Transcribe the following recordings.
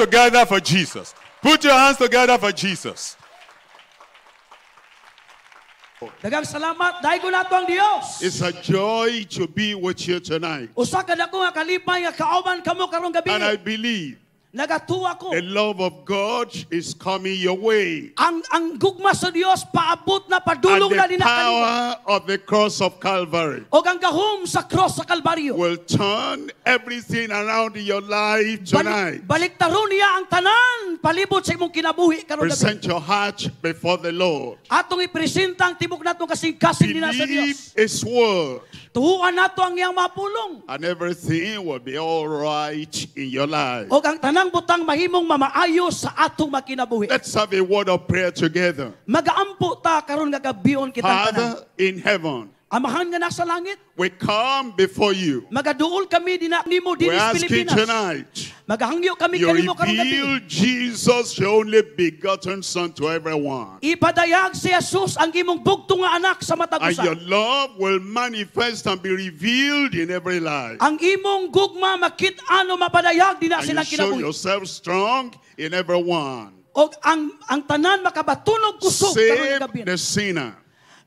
together for Jesus. Put your hands together for Jesus. It's a joy to be with you tonight. And I believe Nagatua ko. The love of God is coming your way. Ang ang gugma sa Dios paabot na padulong na dinakaliwa. And the power of the cross of Calvary. O ang gahom sa cross sa Kalbaryo. Will turn everything around in your life tonight. Balik, baliktaron niya ang tanan palibot sa imong kinabuhi karon Present your heart before the Lord. Atong ipresenta ang tibok natong kasing-kasing nina Dios. Believe His word tuhuan nato ang iyang mapulong. And everything will be all right in your life. O ang tanang butang mahimong mamaayo sa atong makinabuhi. Let's have a word of prayer together. Magaampo ta karon nga gabion kita Father in heaven. Amahan nga nasa langit. We come before you. Magaduol kami dina nimo dinhi sa Pilipinas. tonight. Magahangyo kami kanimo karong gabi. You Jesus, your only begotten Son to everyone. Ipadayag si Jesus ang imong bugtong nga anak sa matag usa. And your love will manifest and be revealed in every life. Ang imong gugma makit-ano mapadayag dinha sila kinabuhi. You show yourself strong in everyone. Og ang ang tanan makabatunog kusog karong gabi. Save the sinner.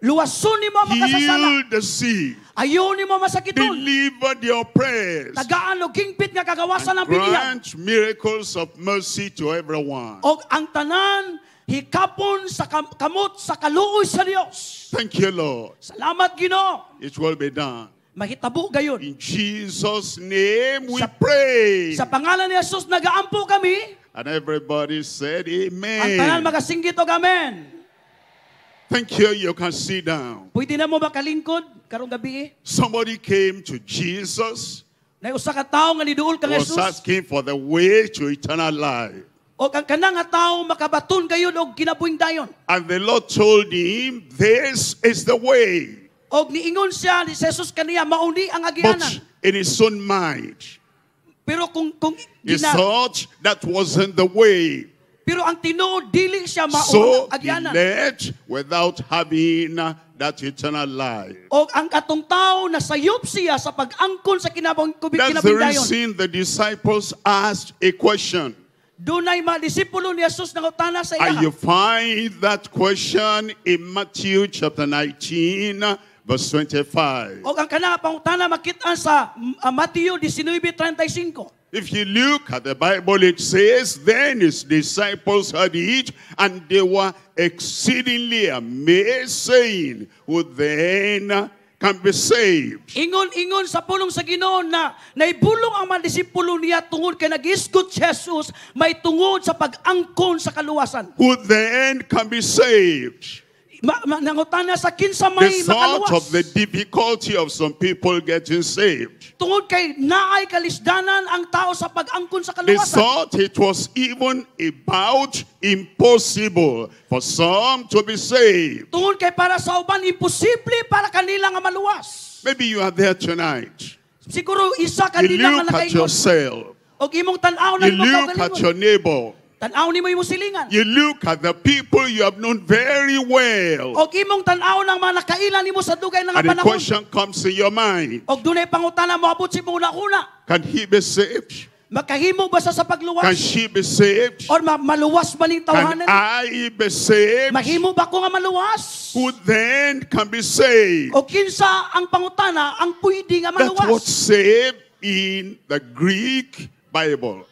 Luwasun mo ang makasasala. Heal the sea. Ayunin mo masakiton. Deliver the oppressed. Tagaan og kingpit nga kagawasan ng pilihan. Grant miracles of mercy to everyone. Og ang tanan hikapon sa kamot sa kaluoy sa Dios. Thank you Lord. Salamat Gino. It will be done. Mahitabo gayon. In Jesus name we sa, pray. Sa pangalan ni Jesus nagaampo kami. And everybody said amen. Ang tanan magasinggit og amen. Thank you. You can sit down. Pwede na mo ba kalingkod karong gabi? Eh. Somebody came to Jesus. Nay usa ka tawo nga niduol kang Jesus. Was asking for the way to eternal life. O ang kanang tawo makabaton gayon og kinabuhing dayon. And the Lord told him, this is the way. Og niingon siya ni Jesus kaniya mauni ang agianan. But in his own mind. Pero kung kung he thought that wasn't the way. Pero ang tinuod dili siya mao so, agyanan. So without having that eternal life. O ang atong tao na sayop siya sa pag-angkon sa kinabang kinabandayon. That's the reason the disciples asked a question. Dunay mga disipulo ni Jesus nang utana sa iya. And you find that question in Matthew chapter 19 verse 25. O ang kanang pangutana makita sa mm, ah, Matthew 19:35. If you look at the Bible, it says, Then his disciples had it, and they were exceedingly amazed, saying, Who then can be saved? Ingon-ingon sa pulong sa Ginoo na naibulong ang mga disipulo niya tungod kay nagisgot Jesus may tungod sa pag-angkon sa kaluwasan. Who then can be saved? sa kinsa may makaluwas. The thought of the difficulty of some people getting saved. Tungod kay naay kalisdanan ang tao sa pag-angkon sa kaluwasan. They thought it was even about impossible for some to be saved. Tungod kay para sa uban imposible para kanila nga maluwas. Maybe you are there tonight. Siguro isa kanila nga nakaingon. You look at yourself. Og imong tan-aw lang You look at your neighbor. Tanaw ni mo imong silingan. You look at the people you have known very well. Og imong tan-aw nang mga nakaila nimo sa dugay nga panahon. And the question comes to your mind. Og dunay pangutana moabot si muna una Can he be saved? Makahimo ba sa pagluwas? Can she be saved? Or ma maluwas ba ning tawanan? Can I be saved? Mahimo ba ko nga maluwas? Who then can be saved? O kinsa ang pangutana ang pwede nga maluwas? That's what saved in the Greek Bible.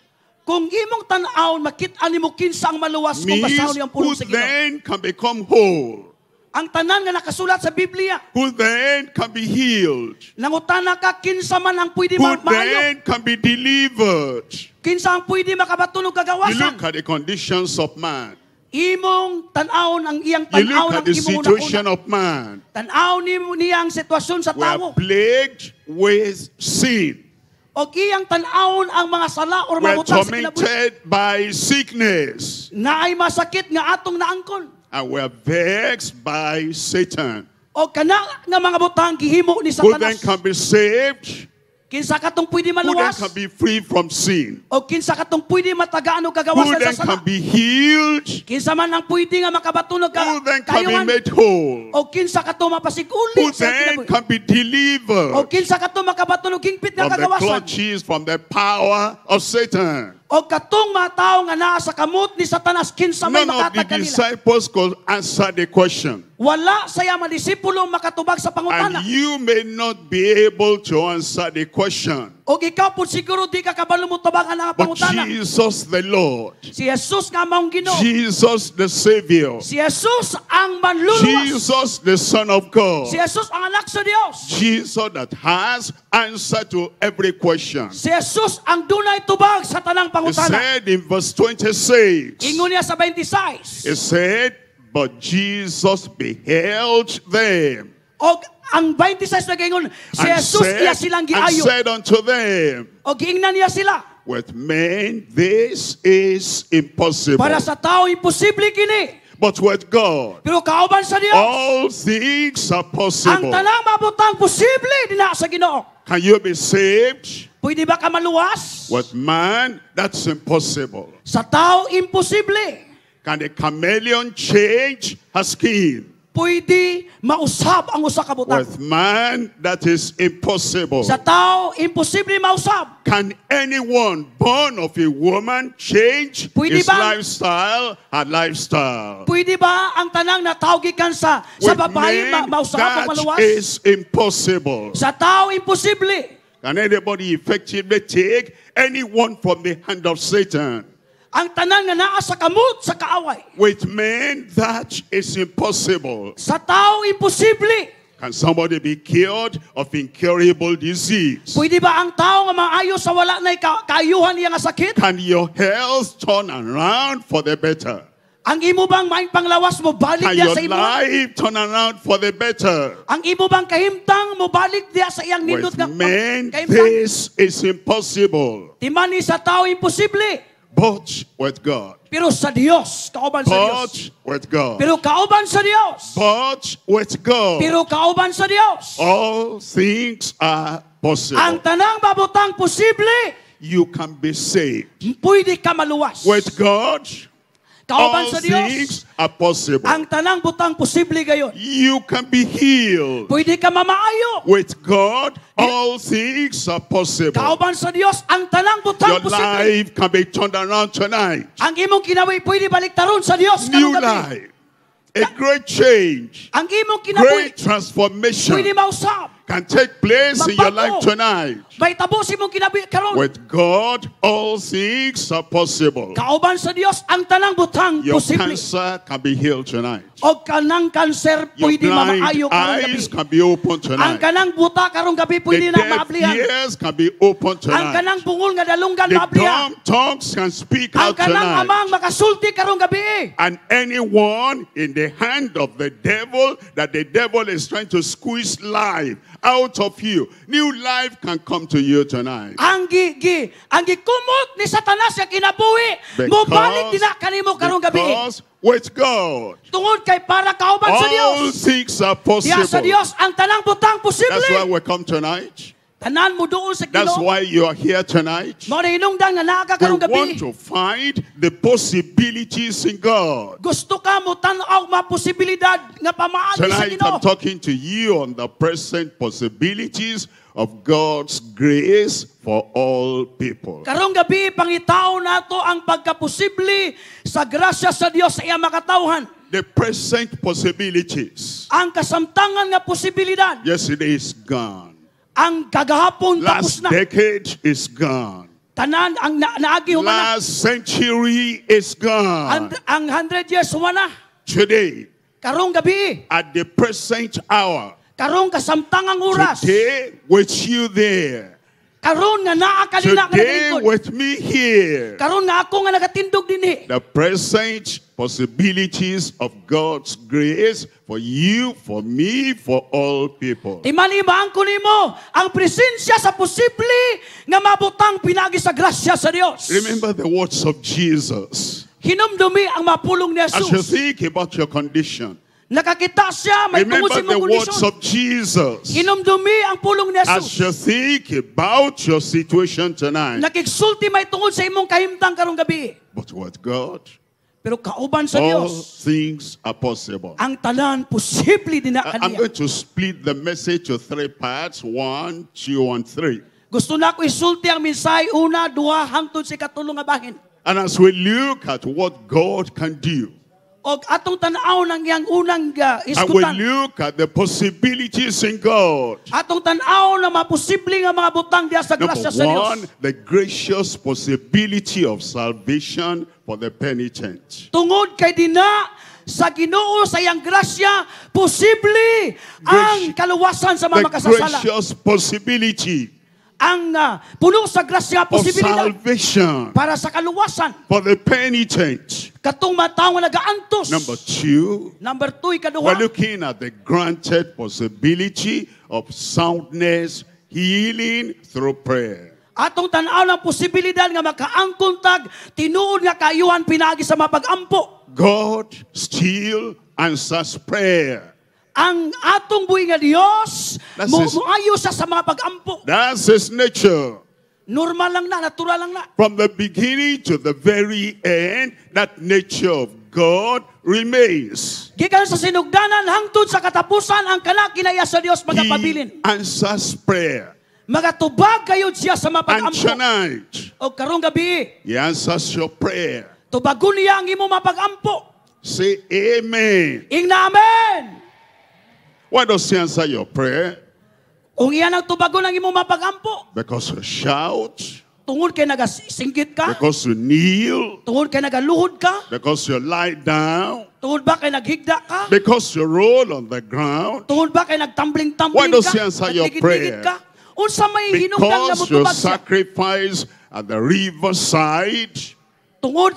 Kung imong tan-aw makit-a mo kinsa ang maluwas kung basahon ang pulong sa Ginoo. then can become whole. Ang tanan nga nakasulat sa Biblia. Who then can be healed. Nangutana ka kinsa man ang pwede Who then can be delivered. Kinsa ang pwede makabatunog kagawasan. You look at the conditions of man. Imong tan-awon ang iyang tan-awon ang imong situation una. of man. Tan-awon niya ang sitwasyon sa tao. We are plagued with sin o giyang tanawon ang mga sala or mga butas tormented by sickness. Na ay masakit nga atong naangkon. And are vexed by Satan. O kana nga mga butang gihimo ni Satanas. Who then can be saved Kinsa katong pwede maluwas? Who then can be free from sin? O kinsa katong pwede matagaan og kagawasan sa sana? Who then can be healed? Kinsa man ang pwede nga makabatunog ka? Who then can be made whole? O kinsa katong mapasiguli? Who then can be delivered? O kinsa katong makabatunog hingpit nga kagawasan? From the clutches, from the power of Satan o katong mga tao nga naa sa kamot ni Satanas kinsa may makatag kanila. None of the disciples could answer the question. Wala saya mga disipulo makatubag sa pangutana. And you may not be able to answer the question. O ikaw po siguro di ka kabalo mo tubag ang pangutana. But Jesus the Lord. Si Jesus nga maong Ginoo. Jesus the Savior. Si Jesus ang manluluwas. Jesus the Son of God. Si Jesus ang anak sa Dios. Jesus that has answer to every question. Si Jesus ang dunay tubag sa tanang pangutana It said in verse 26. It said, but Jesus beheld them. ang 26 na gingon, si Jesus iya silang giayo. And said unto them. Og gingnan iya sila. With men this is impossible. Para sa tao imposible kini. But with God, Pero kauban sa Dios, all things are possible. Ang tanang mabutang posible dina sa Ginoo. Can you be saved? Pwede ba ka maluwas? With man, that's impossible. Sa tao, imposible. Can a chameleon change her skin? Pwede mausab ang usa ka butang. With man, that is impossible. Sa tao, imposible mausab. Can anyone born of a woman change Pwede his ba? lifestyle and lifestyle? Pwede ba ang tanang natao gikan sa sa babae ma mausab o maluwas? That is impossible. Sa tao, imposible. Can anybody effectively take anyone from the hand of Satan? With men, that is impossible. Sa tao, imposible. Can somebody be cured of incurable disease? Pwede ba ang tao Can your health turn around for the better? Ang imo bang maing panglawas mo balik diya sa imo? life turn around for the better. Ang imo bang kahimtang mo balik diya sa iyang nindot nga man, this is impossible. Timan sa tao imposible. But with God. Pero sa Dios, kauban sa Dios. But with God. Pero kauban sa Dios. But with God. Pero kauban sa Dios. All things are possible. Ang tanang mabutang posible. You can be saved. Pwede ka maluwas. With God. Kauban All sa Dios. things are possible. Ang tanang butang posible gayon. You can be healed. Pwede ka mamaayo. With God, all things are possible. Kauban sa Dios ang tanang butang Your posible. life can be turned around tonight. Ang imong kinabuhi pwede baliktaron sa Dios New karong gabi. life. A great change. Ang imong kinabuhi Great transformation. pwede mausab can take place in your life tonight. With God, all things are possible. Kauban sa Dios ang tanang butang posible. Your cancer can be healed tonight. Og kanang cancer pwede mamaayo kanang gabi. Eyes can be open tonight. Ang kanang buta karong gabi pwede na maablihan. The ears can be open tonight. Ang kanang bungol nga dalungan maablihan. The dumb tongues can speak out tonight. Ang kanang amang makasulti karong gabi. And anyone in the hand of the devil that the devil is trying to squeeze life out of you. New life can come to you tonight. Ang gigi, ang gikumot ni Satanas ang kinabuhi, mubalik dina kanimo karong gabi. Because with God. Tungod kay para kauban sa Dios. All things are possible. Diya sa Dios ang tanang butang posible. That's why we come tonight. That's why you are here tonight. We want to find the possibilities in God. Tonight I'm talking to you on the present possibilities of God's grace for all people. Karong gabi pangitaw nato ang pagkaposible sa grasya sa Dios sa iya makatawhan. The present possibilities. Ang kasamtangan nga posibilidad. Yesterday is gone. Ang kagahapon Last tapos na. decade is gone. Tanan ang na naagi humana. Last century is gone. And, ang 100 years humana. Today. Karong gabi. At the present hour. Karong kasamtangang oras. Today with you there. Karon nga naa kalina nga Today with me here. Karon nga ako nga nagatindog dinhi. The present possibilities of God's grace for you, for me, for all people. Timanimaan ko nimo ang presensya sa posible nga mabutang pinagi sa grasya sa Dios. Remember the words of Jesus. Hinumdumi ang mapulong ni Jesus. As you think about your condition, Nakakita siya, may Remember tungod sa the words of Jesus. Inumdumi ang pulong ni As you think about your situation tonight. Nakiksulti may tungod sa imong kahimtang karong gabi. But what God, pero kauban sa All Dios, things are possible. Ang tanan posible din na I'm going to split the message to three parts. One, two, and three. Gusto na ako isulti ang minsay una, duha, hangtod sa katulong nga And as we look at what God can do, Og atong tanaw nang yang unang ga ah, iskutan. And we look at the possibilities in God. Atong tanaw na maposible nga mga butang diya sa grasya sa Dios. One, the gracious possibility of salvation for the penitent. Tungod kay dina sa Ginoo sa iyang grasya posible ang kaluwasan sa mga makasasala. The gracious possibility ang uh, ah, puno sa grasya posibilidad para sa kaluwasan. For the penitent. Katong matao nga nagaantos. Number two. Number two, ikaduha. We're looking at the granted possibility of soundness, healing through prayer. Atong tanaw ng posibilidad nga makaangkontag, tinuod nga kaayuhan pinagi sa mapag God still answers prayer ang atong buhi nga Dios muayo sa sa mga pagampo. That's his nature. Normal lang na, natural lang na. From the beginning to the very end, that nature of God remains. Gikan sa sinugdanan hangtod sa katapusan ang kana kinaiya sa Dios magapabilin. He answers prayer. Magatubag kayo siya sa mapag-ampo. And tonight, o karong gabi, He answers your prayer. Tubagon niya ang imo mapag-ampo. Say Amen. Ing na Amen. Why does he answer your prayer? Because you shout. Because you kneel. Because you lie down. Because you roll on the ground. Tungod ba kay nagtambling-tambling ka. Why does he answer your prayer? Ka? Unsa may hinungdan nga mo Because you sacrifice at the riverside. Why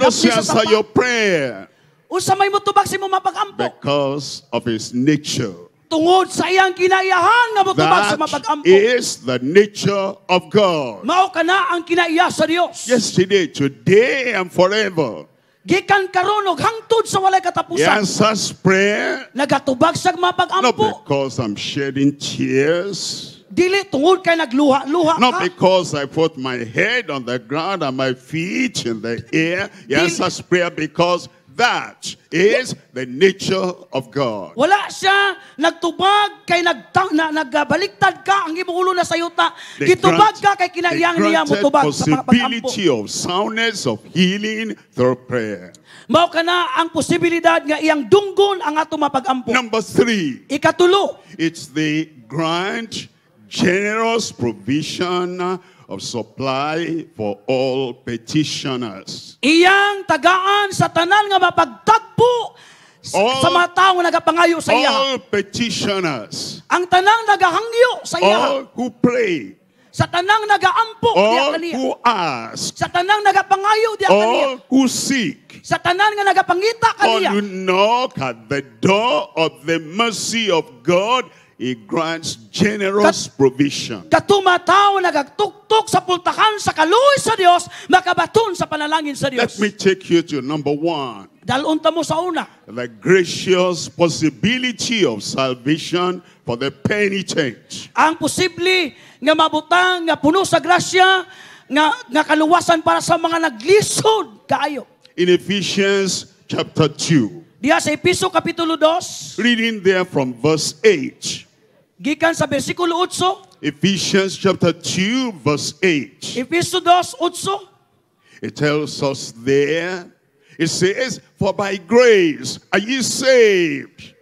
does he answer your prayer? Usa may mutubag si mo mapag Because of his nature. Tungod sa iyang kinaiyahan nga mutubag sa mapag-ampok. is the nature of God. Mao kana ang kinaiya sa Dios. Yesterday, today, and forever. Gikan karon og hangtod sa walay katapusan. He answers prayer. Nagatubag sa mapag Not because I'm shedding tears. Dili tungod kay nagluha-luha Not because I put my head on the ground and my feet in the air. He answers prayer because That is the nature of God. Wala siya nagtubag kay nagtang na nagbaliktad ka ang imuulo na sayuta. Gitubag ka kay kinaiyan niya mo tubag sa possibility of soundness of healing through prayer. Mao kana ang posibilidad nga iyang dunggon ang ato mapagampo. Number three. Ikatulo. It's the grand generous provision of of supply for all petitioners. Iyang tagaan sa tanan nga mapagtagpo all, sa mga tao nga nagapangayo sa iya. All petitioners. Ang tanang nagahangyo sa iya. All who pray. Sa tanang nagaampo diya kaniya. All who ask. Sa tanang nagapangayo diya kaniya. All who seek. Sa tanan nga nagapangita kaniya. All who knock at the door of the mercy of God He grants generous provision. Katuma tao nagagtuktok sa pultakan sa kaluoy sa Dios, makabaton sa panalangin sa Dios. Let me take you to number one. Dalunta mo sa una. The gracious possibility of salvation for the penitent. Ang posible nga mabutang nga puno sa grasya nga, nga kaluwasan para sa mga naglisod kaayo. In Ephesians chapter 2. Diha sa Episo Kapitulo 2. Reading there from verse 8. Gikan sa bersikulo 8. Ephesians chapter 2 verse 8. Episo 2, 8. It tells us there, it says, For by grace are ye saved.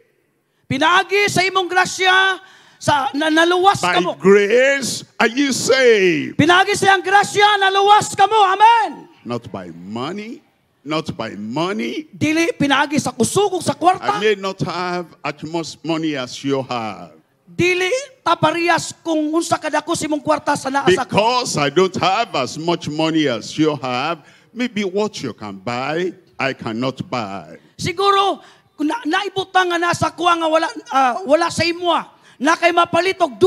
Pinagi sa imong grasya, sa na, naluwas By ka mo. grace are you saved. Pinagi sa ang grasya, naluwas ka Amen. Not by money not by money. Dili pinagi sa kusugog sa kwarta. I may not have as much money as you have. Dili taparias kung unsa kadako si imong kwarta sa naa Because I don't have as much money as you have, maybe what you can buy, I cannot buy. Siguro na, naibutang nga nasa kuha nga wala uh, wala sa imo na kay mapalit og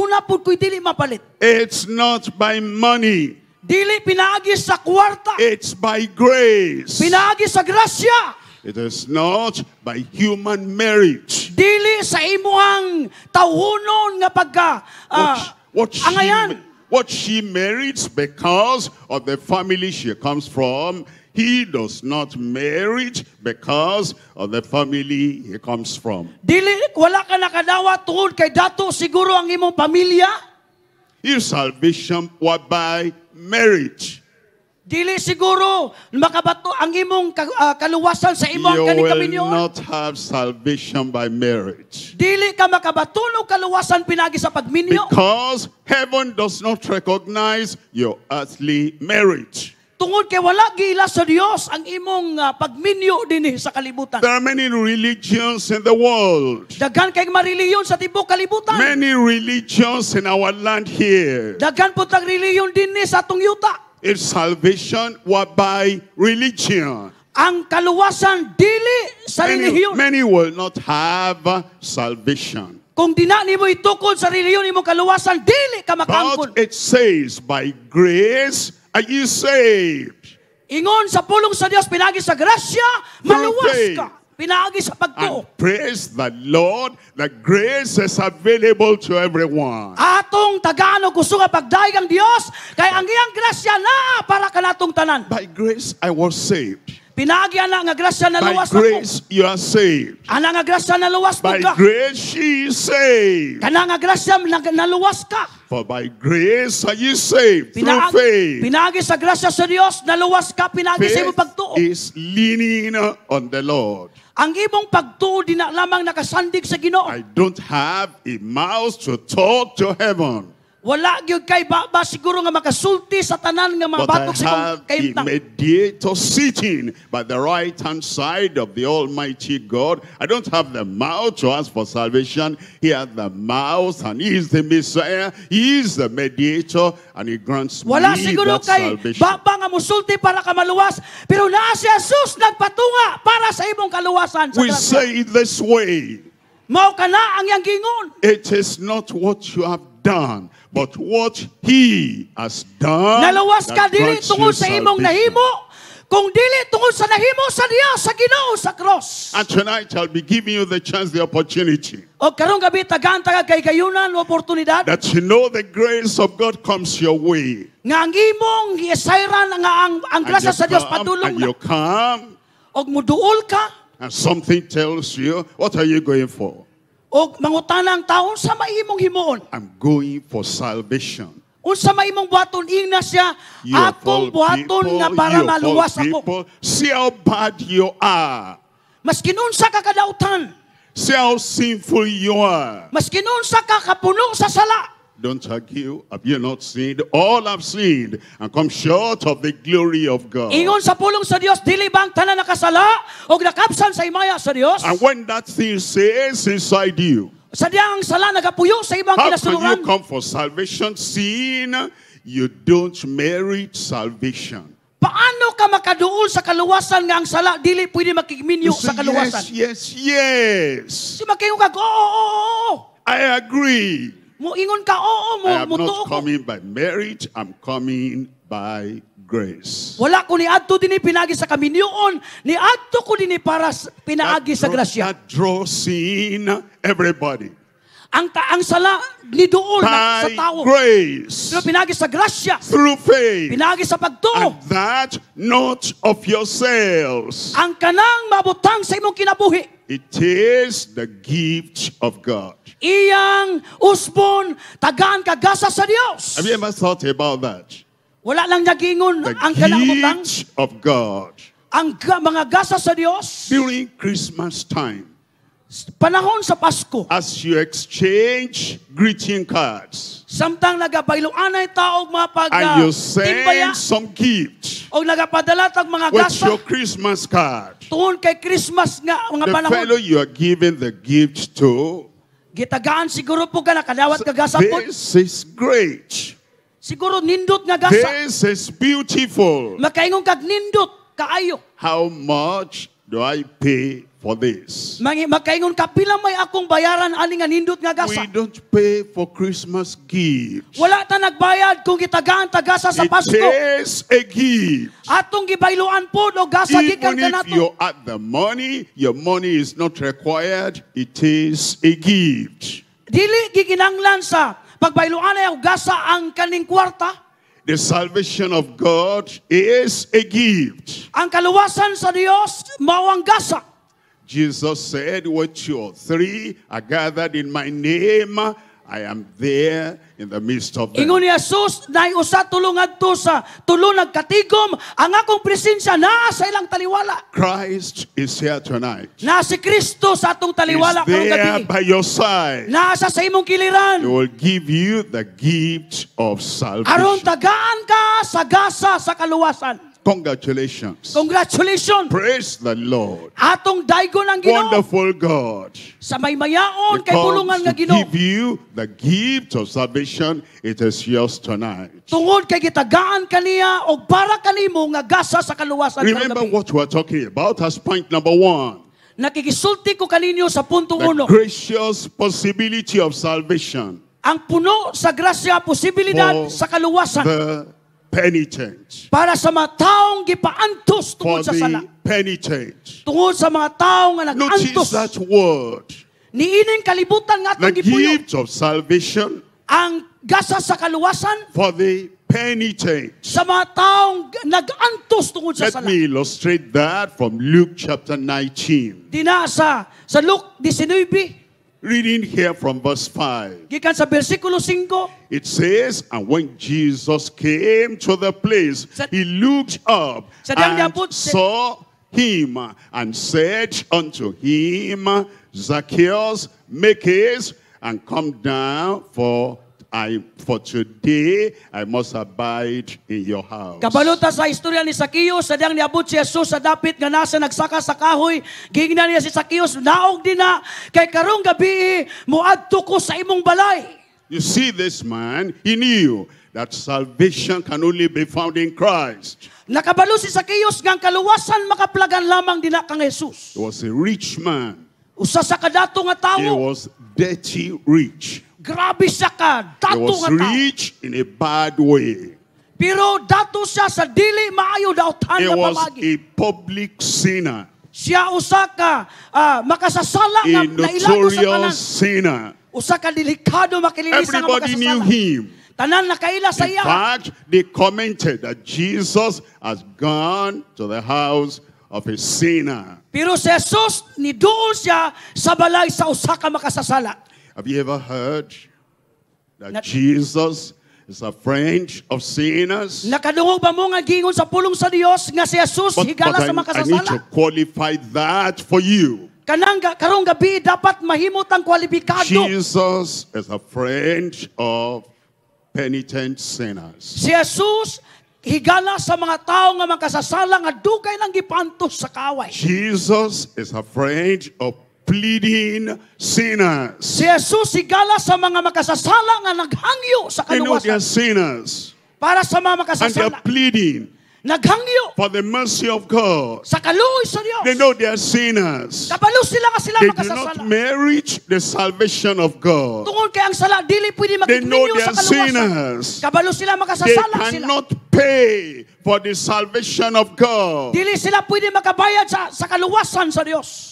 dili mapalit. It's not by money. Dili pinaagi sa kwarta. It's by grace. Pinaagi sa grasya. It is not by human merit. Dili sa imuhang tawunon nga pagka uh, what, what she, angayan. What she merits because of the family she comes from, he does not merit because of the family he comes from. Dili wala ka nakadawa tuod kay dato siguro ang imong pamilya. If salvation what by marriage. Dili siguro makabato ang imong ah, kaluwasan sa imong You will not have salvation by marriage. Dili ka makabato og kaluwasan pinagi sa pagminyo Because heaven does not recognize your earthly marriage. Tungod kay wala gila sa Dios ang imong uh, pagminyo dinhi sa kalibutan. There are many religions in the world. Daghan kay mareliyon sa tibuok kalibutan. Many religions in our land here. Daghan pud tag reliyon dinhi sa atong yuta. If salvation were by religion, ang kaluwasan dili sa many, relihiyon. Many will not have uh, salvation. Kung dina nimo itukod sa relihiyon imong kaluwasan dili ka makangkon. But it says by grace Are you saved? Ingon sa pulong sa Dios pinagi sa grasya, maluwas ka. Pinaagi sa pagtuo. praise the Lord, the grace is available to everyone. Atong tagano gusto nga pagdayag ang Dios kay ang iyang grasya naa para kanatong tanan. By grace I was saved. Pinaagya na nga grasya na luwas By grace you are saved. Ana nga grasya na luwas ka. By grace she is saved. Kana nga grasya na, naluwas ka. For by grace are you saved Pinaag through faith. Pinaagi sa grasya sa Dios naluwas ka pinaagi sa imong pagtuo. is leaning on the Lord. Ang imong pagtuo di na lamang nakasandig sa Ginoo. I don't have a mouth to talk to heaven. wala gyud kay ba, ba siguro nga makasulti sa tanan nga mga batok sa kay mediator sitting by the right hand side of the almighty God I don't have the mouth to ask for salvation he has the mouth and he is the Messiah he is the mediator and he grants wala me siguro that kay salvation wala siguro kay nga musulti para ka maluwas pero naa si Jesus nagpatunga para sa imong kaluwasan sa we say it this way mao ang yang gingon it is not what you have done, but what he has done. Nalawas ka dili tungod sa imong nahimo, kung dili tungod sa nahimo sa Dios, sa Ginoo sa cross. And tonight I'll be giving you the chance, the opportunity. O karong gabi tagaan taga kay kayunan oportunidad. That you know the grace of God comes your way. Nga ang imong giesayran nga ang ang grasya sa Dios padulong. And you come. Og muduol ka. And something tells you, what are you going for? O mangutana ang tao, sa maimong himuon. I'm going for salvation. Unsa sa maimong buhaton ingna siya, akong buhaton nga para maluwas ako. See how bad you are. Maskin unsa ka kadautan. See how sinful you are. Maskin unsa ka kapuno sa sala. Don't argue. Have you not sinned? All have sinned and come short of the glory of God. Ingon sa pulong sa Dios dili bang tanan nakasala og nakapsan sa imaya sa Dios? And when that thing says inside you, sa diyang sala nagapuyo sa ibang kinasuluran. How can you come for salvation sin? You don't merit salvation. Paano ka makaduol sa kaluwasan nga ang sala dili pwede makigminyo sa kaluwasan? Yes, yes, yes. Si makingog oo, oh, oo, oh, oo. Oh, I agree. Mo ingon ka, oo, mo, mo I am not coming by merit, I'm coming by grace. Wala ko ni adto dinhi pinagi sa kaminyoon, ni adto ko dinhi para pinaagi sa grasya. That draws in everybody. Ang taang sala ni dool sa tao. grace. Pero pinagi sa grasya. Through faith. Pinagi sa pagtuo. And that not of yourselves. Ang kanang mabutang sa imong kinabuhi. It is the gift of God. Iyang usbon tagaan kagasa sa Dios. Have you ever thought about that? Wala lang nagingon the ang kanang gift of God. Ang mga gasa sa Dios. During Christmas time. Panahon sa Pasko. As you exchange greeting cards. Samtang nagabaylo anay taog mapag And you send timbaya, some gifts O nagapadala tag mga gasa. With your Christmas card. Tuon kay Christmas nga mga the panahon. The fellow you are giving the gift to. Gitagaan siguro po ka na kadawat so, kagasapon. This is great. Siguro nindot nga gasa. This is beautiful. Makaingon kag nindot kaayo. How much do I pay for this. Magkaingon ka, pila may akong bayaran nga anindot nga gasa. We don't pay for Christmas gifts. Wala ta nagbayad kung gitagaan ta gasa sa Pasko. It is a gift. Atong gibayloan po o gasa gikan nato. Even if you at the money, your money is not required. It is a gift. Dili giginanglan sa pagbayloan ay gasa ang kaning kwarta. The salvation of God is a gift. Ang kaluwasan sa Dios mawang gasa. Jesus said, "What two or three are gathered in my name, I am there in the midst of them. Ingon ni Jesus, dahil usa tulong adto sa tulo ang akong presensya na sa ilang taliwala. Christ is here tonight. Na si Kristo sa atong taliwala karong there by your side. Na sa sa imong giliran. He will give you the gift of salvation. Aron tagaan ka sa gasa sa kaluwasan. Congratulations. Congratulations. Praise the Lord. Atong daigon ang Ginoo. Wonderful God. Sa may mayaon kay pulungan nga Ginoo. Give you the gift of salvation. It is yours tonight. Tungod kay gitagaan kaniya og para kanimo nga gasa sa kaluwasan Remember what we are talking about as point number one. Nakikisulti ko kaninyo sa punto the uno. gracious possibility of salvation. Ang puno sa grasya, posibilidad sa kaluwasan. The change. Para sa mga taong gipaantos tungod sa sala. change. Tungod sa mga taong nga nag-antos. Notice that word. Niining kalibutan nga atong gipuyo. The gift of salvation. Ang gasa sa kaluwasan. For the change. Sa mga taong nagantos antos tungod sa sala. Let me illustrate that from Luke chapter 19. Dinasa sa Luke 19 Reading here from verse 5. It says, And when Jesus came to the place, he looked up and saw him and said unto him, Zacchaeus, make haste and come down, for I, for today, I must abide in your house. Kabaluta sa istorya ni Zacchaeus, sadyang niabot si Jesus sa dapit nga nasa nagsaka sa kahoy, gingnan niya si Zacchaeus, naog din na, kay karong gabi, muadto ko sa imong balay. You see this man, he knew that salvation can only be found in Christ. Nakabalo si Zacchaeus ngang kaluwasan makaplagan lamang dina kang Jesus. He was a rich man. Usa sa kadato nga tawo. He was dirty rich. Grabe siya ka. Dato He was nga rich in a bad way. Pero dato siya sa dili maayo daotan He na was a public sinner. Siya usaka ka uh, makasasala nga A nailago sa tanan. notorious sinner. Usa ka delikado makilinisan nga Everybody knew him. Tanan nakaila sa In fact, they commented that Jesus has gone to the house of a sinner. Pero si Jesus niduol siya sa balay sa usaka makasasala. Have you ever heard that Nat Jesus is a friend of sinners? Nakadungog ba mo nga gingon sa pulong sa Dios nga Jesus but, higala but sa mga kasasala? I need to qualify that for you. Kanang karong gabi dapat mahimot ang kwalipikado. Jesus is a friend of penitent sinners. Si Jesus higala sa mga tao nga makasasala nga dugay nang gipantos sa kaway. Jesus is a friend of pleading sinners. Si Jesus sigala sa mga makasasala nga naghangyo sa kaluwasan. They know they are sinners. Para sa mga makasasala. And they are pleading. for the mercy of God. They know they are sinners. They do not merit the salvation of God. They know they are sinners. They cannot pay for the salvation of God.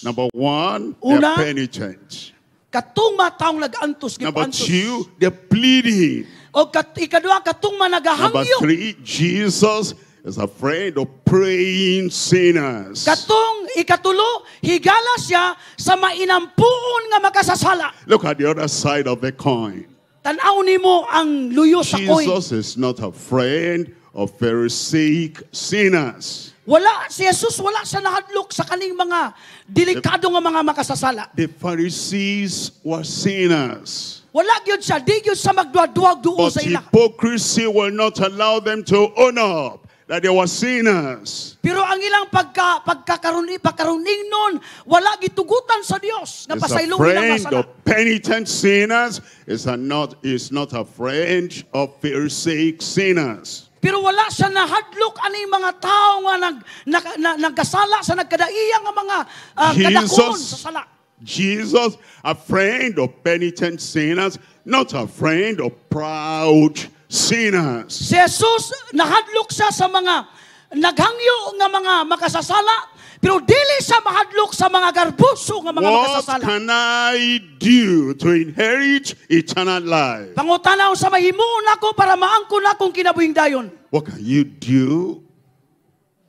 Number one, they are penitent. Katung mataong nag-antos. Number two, they're pleading. O kat, ikadwa, katung Number three, Jesus is afraid of praying sinners. Katong ikatulo, higala siya sa mainampuon nga makasasala. Look at the other side of the coin. Tanaw nimo ang luyo sa coin. Jesus is not afraid of Pharisaic sinners. Wala si Jesus wala sa nahadlok sa kaning mga delikado nga mga makasasala. The Pharisees were sinners. Wala gyud siya, di gyud sa magduwag-duwag duol sa ila. But hypocrisy will not allow them to honor that they were sinners. Pero ang ilang pagka, pagkakarunin, pagkaruning nun, wala gitugutan sa Dios nga pasaylo ilang masala. of penitent sinners is a not is not a friend of forsake sinners. Pero wala siya nahadlok ani mga tao nga nag, nag, nagkasala sa nagkadaiyang nga mga uh, kadakon sa sala. Jesus, a friend of penitent sinners, not a friend of proud sinners sinners. Si Jesus nahadlok siya sa mga naghangyo nga mga makasasala pero dili siya mahadlok sa mga garbuso nga mga What makasasala. What can I do to inherit eternal life? Pangutanaw sa mahimuon nako para maangkon akong kinabuhing dayon. What can you do?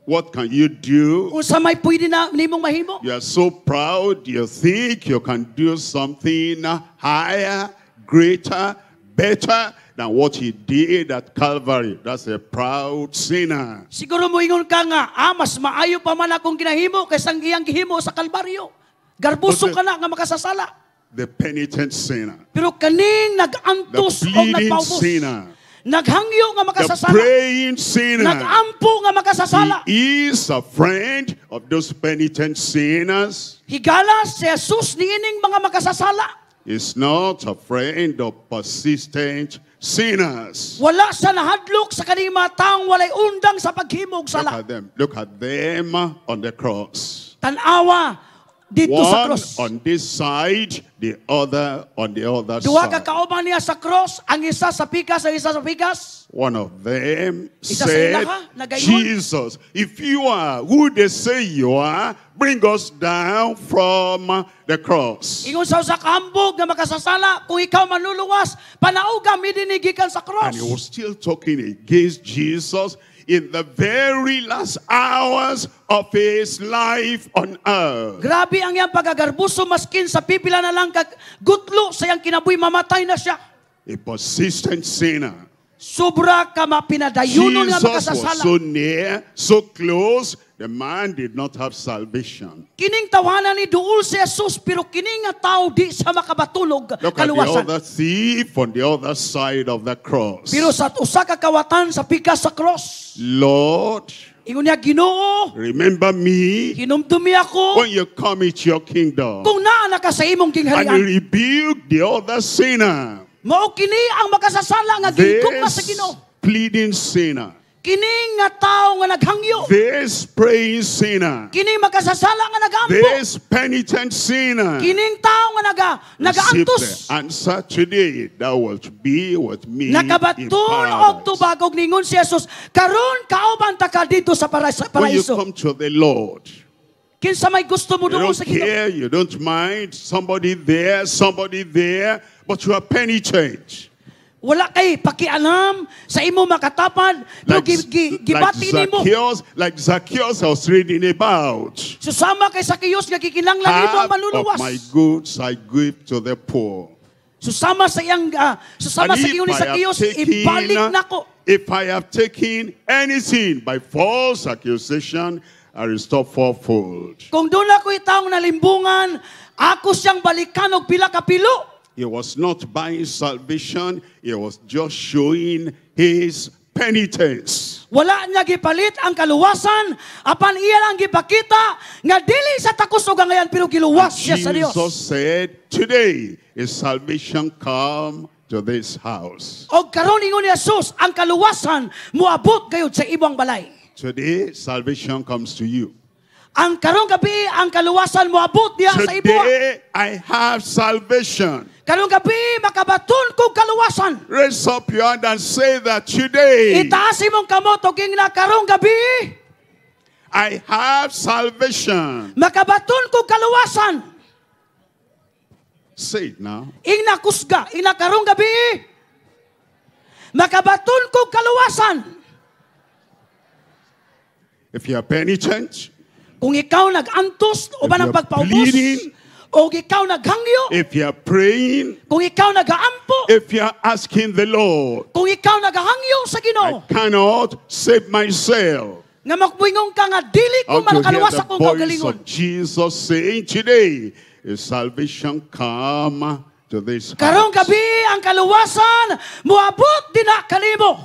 What can you do? Unsa may pwede na nimong mahimo? You are so proud, you think you can do something higher, greater, better than what he did at Calvary. That's a proud sinner. Siguro mo ingon ka nga, ah, mas maayo pa man akong ginahimo kaysa iyang gihimo sa Kalbaryo. Garbuso ka na nga makasasala. The penitent sinner. Pero kaning nagantos o nagpaubos. Sinner. Naghangyo nga makasasala. The praying sinner. Nagampo nga makasasala. He is a friend of those penitent sinners. Higala si Jesus niining mga makasasala. Is not a friend of persistent sinners sinners. Wala sa nahadlok sa kaning mga taong walay undang sa paghimog sa Look at them. Look at them on the cross. Tanawa dito One sa cross. on this side, the other on the other Duha ka side. kauban niya sa cross, ang isa sa pikas, ang isa sa pikas. One of them Isa said, ilaha, Jesus, if you are who they say you are, bring us down from the cross. Ingon sa usa ka hambog nga makasasala, kung ikaw manluluwas, panaog mi dinigikan sa cross. And he was still talking against Jesus. in the very last hours of his life on earth. Grabe ang iyang pagagarbuso maskin sa pipila na lang gutlo sa iyang kinabuhi mamatay na siya. A persistent sinner. Sobra ka mapinadayuno nga makasasala. Jesus was so near, so close, The man did not have salvation. Kining tawanan ni duol si Jesus pero kining nga tao di sa makabatulog Look at the other thief on the other side of the cross. Pero sa usa ka kawatan sa pikas sa cross. Lord, Ingon niya, Ginoo, remember me hinumdumi ako when you come into your kingdom. Kung naa na ka sa imong kingharian. And you rebuke the other sinner. Mao kini ang makasasala nga gigugma sa Ginoo. pleading sinner kining nga tao nga naghangyo. This praying sinner. kining makasasala nga nagampo. This penitent sinner. Kining tao nga naga nagaantos. Answer today thou wilt be with me. Nakabaton og tubagog ningon si Jesus. Karon kauban ta ka dito sa paraiso. When you come to the Lord. Kinsa may gusto mo doon sa Ginoo. You don't mind somebody there, somebody there, but you are penitent wala kay pakialam sa imo makatapad pero like, gi, gi, gibati like nimo like Zacchaeus I was reading about so sama kay Zacchaeus nga gikinanglan nimo ang maluluwas of my goods I give to the poor susama sa iyang uh, susama sa iyo ni Zacchaeus ibalik nako if I have taken anything by false accusation I restore fourfold kung doon ako itaong nalimbungan ako siyang balikan og pila ka pilo It was not by salvation. It was just showing his penitence. Wala niya gipalit ang kaluwasan apan iya lang gipakita nga dili sa takos ug ngayon pero giluwas siya sa Dios. Jesus said, "Today is salvation come to this house." Og karon ingon ni Jesus, ang kaluwasan moabot gayud sa ibang balay. Today salvation comes to you. Ang karong gabi ang kaluwasan moabot diya sa ibo. Today I have salvation. Karong gabi, makabaton kong kaluwasan. Raise up your hand and say that today. Itaas imong kamot o na karong gabi. I have salvation. Makabaton kong kaluwasan. Say it now. Ingna kusga, ingna karong gabi. Makabaton kong kaluwasan. If you are penitent, kung ikaw nagantos o ba ng pagpaubos, bleeding, If you are praying, if you are asking the Lord, I cannot save myself. Nga magbuingong ka nga dili ko malakaluwas akong kagalingon. Jesus saying today, is salvation come to this house. Karong gabi ang kaluwasan, muabot din kalimo.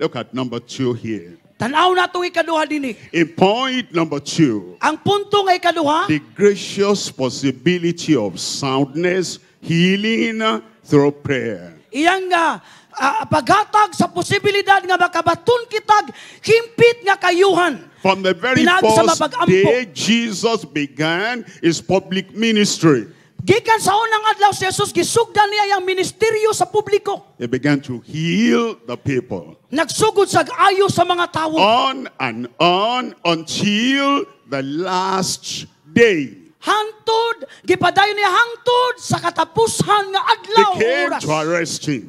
Look at number two here. Tanaw na itong ikaduha din In point number two, ang punto nga ikaduha, the gracious possibility of soundness, healing through prayer. Iyang nga, uh, paghatag sa posibilidad nga makabaton kitag himpit nga kayuhan. From the very first day, Jesus began his public ministry. Gikan sa unang adlaw si Jesus gisugdan niya ang ministeryo sa publiko. He began to heal the people. Nagsugod sa ayo sa mga tawo. On and on until the last day. Hangtod gipadayon niya hangtod sa katapusan nga adlaw They came oras. to arrest him.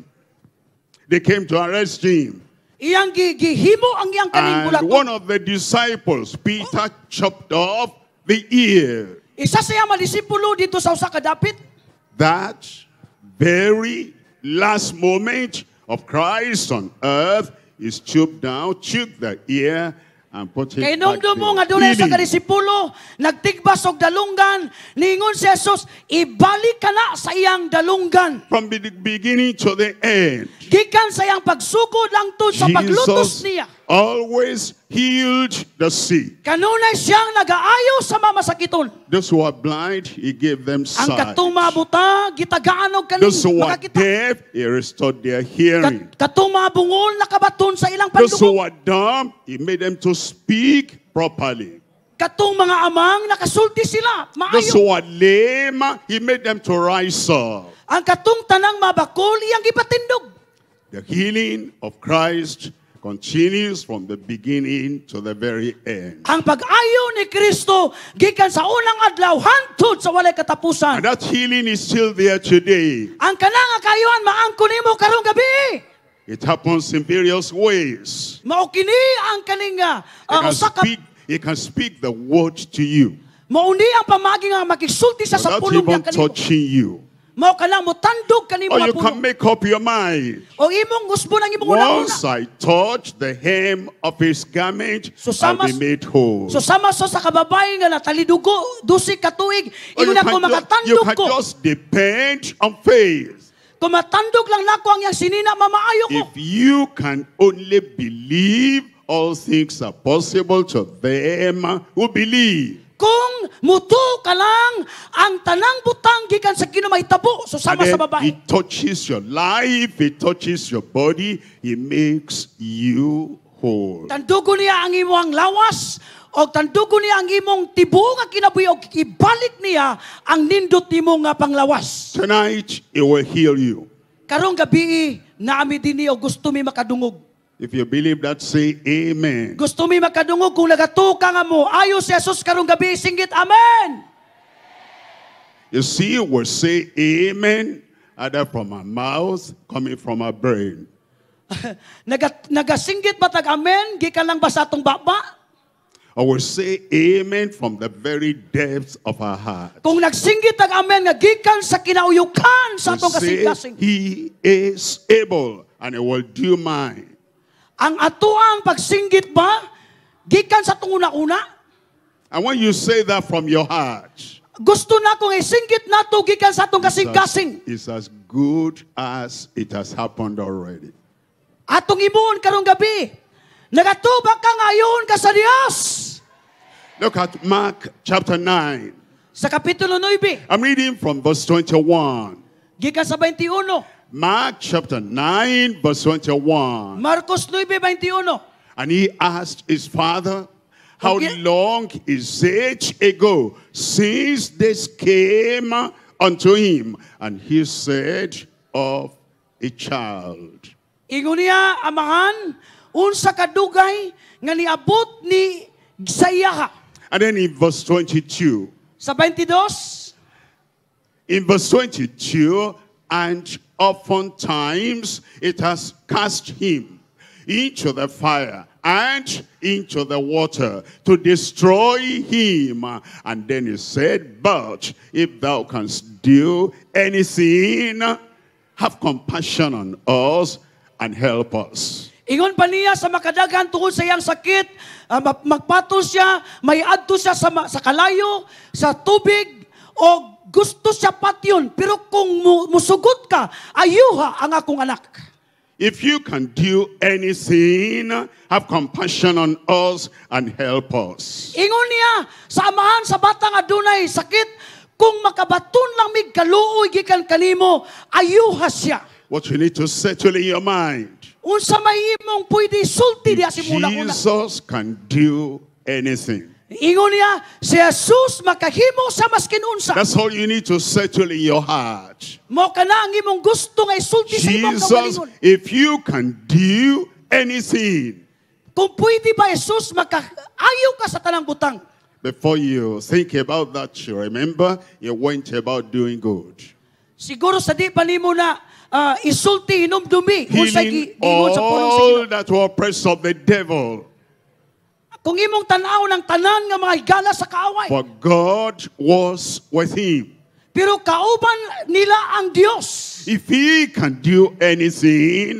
They came to arrest him. Iyang gihimo ang iyang kaning And one of the disciples Peter oh. chopped off the ear isa siya malisipulo dito sa usa ka dapit. That very last moment of Christ on earth is chopped down, choked the ear, and put it Kay numdo mo nga dunay sa kadisipulo, nagtigbas og dalungan, ningon si Jesus, ibalik ka na sa iyang dalungan. From the beginning to the end. Gikan sayang pagsugod lang to sa paglutos niya. always healed the sick. Kanunay siyang nagaayo sa mamasakiton. Those who are blind, He gave them sight. Ang katuma katumabuta, gitagaan og kaning Those who are deaf, He restored their hearing. katuma bungol nakabaton sa ilang Those who are dumb, He made them to speak properly. Katong mga amang nakasulti sila, maayo. Those who are lame, He made them to rise up. Ang katong tanang mabakol, iyang gipatindog. The healing of Christ continues from the beginning to the very end. Ang pag-ayo ni Kristo gikan sa unang adlaw hantud sa walay katapusan. And that healing is still there today. Ang kanang kaayuhan maangkon nimo karong gabi. It happens in various ways. Mao kini ang kaninga uh, usa ka It can speak the word to you. Mauni ang pamagi nga makisulti sa sa pulong niya kanimo. touching you. Mao ka lang mo tandog Or you can make up your mind. O imong imong Once I touch the hem of his garment, so sama, I'll be made whole. So sama so sa kababay nga natalidugo dusi ka tuig, ingon makatandog ko. You can just depend on faith. Kung matandog lang nako ang yang sinina mamaayo ko. If you can only believe, all things are possible to them who believe. Kung muto ka lang, ang tanang butang gikan sa kinumay tabo, so sama sa babae. It touches your life, it touches your body, it makes you whole. Tandugo niya ang imong lawas, o tandugo niya ang imong tibo nga kinabuhi og ibalik niya ang nindot nimo nga panglawas. Tonight, it will heal you. Karong gabi, naami dinhi og gusto mi makadungog. If you believe that, say Amen. Gusto mi makadungog kung nagatuka nga mo. Ayo si Jesus karong gabi singgit Amen. You see, we say Amen either from our mouth, coming from our brain. Nagat, nagasingit batag Amen gikan lang ba sa atong baba? I will say amen from the very depths of our heart. Kung nagsingit ang amen nga gikan sa kinauyukan sa atong kasing He is able and he will do mine. Ang ang pagsinggit ba gikan sa tunguna-una? I want you to say that from your heart. Gusto na kong isinggit na to gikan sa atong kasing-kasing. It's as good as it has happened already. Atong imuon karong gabi. Nagatuba ka ngayon ka sa Diyos. Look at Mark chapter 9. Sa kapitulo 9. I'm reading from verse 21. Gikan sa 21. Mark chapter 9, verse 21. Marcos 21. And he asked his father, How okay. long is it ago since this came unto him? And he said, Of a child. Ingunia amahan unsa kadugay nga niabot ni Sayaha. And then in verse 22. Sa 22. In verse 22, and oftentimes it has cast him into the fire and into the water to destroy him. And then he said, But if thou canst do anything, have compassion on us and help us. Ingon pa niya sa makadagan tungod sa iyang sakit, uh, siya, may adto siya sa kalayo, sa tubig, o gusto siya pat yun. Pero kung musugot ka, ayuha ang akong anak. If you can do anything, have compassion on us and help us. Ingon niya, sa amahan sa bata nga dunay sakit, kung makabaton lang mig kaluoy gikan kanimo, ayuha siya. What you need to settle in your mind. Unsa may imong pwede sulti diya simula una. Jesus can do anything. Ingon niya, si Jesus makahimo sa maskin unsa. That's all you need to settle in your heart. Mo kana ang imong gusto nga isulti sa imong kaugalingon. if you can do anything. Kung pwede ba Jesus makaayo ka sa tanang butang. Before you think about that, you remember you went about doing good. Siguro sa di pa ni mo na uh, isulti hinumdumi. Healing all that were oppressed of the devil. Kung imong tanaw ng tanan nga mga higala sa kaaway. For God was with him. Pero kauban nila ang Dios. If he can do anything,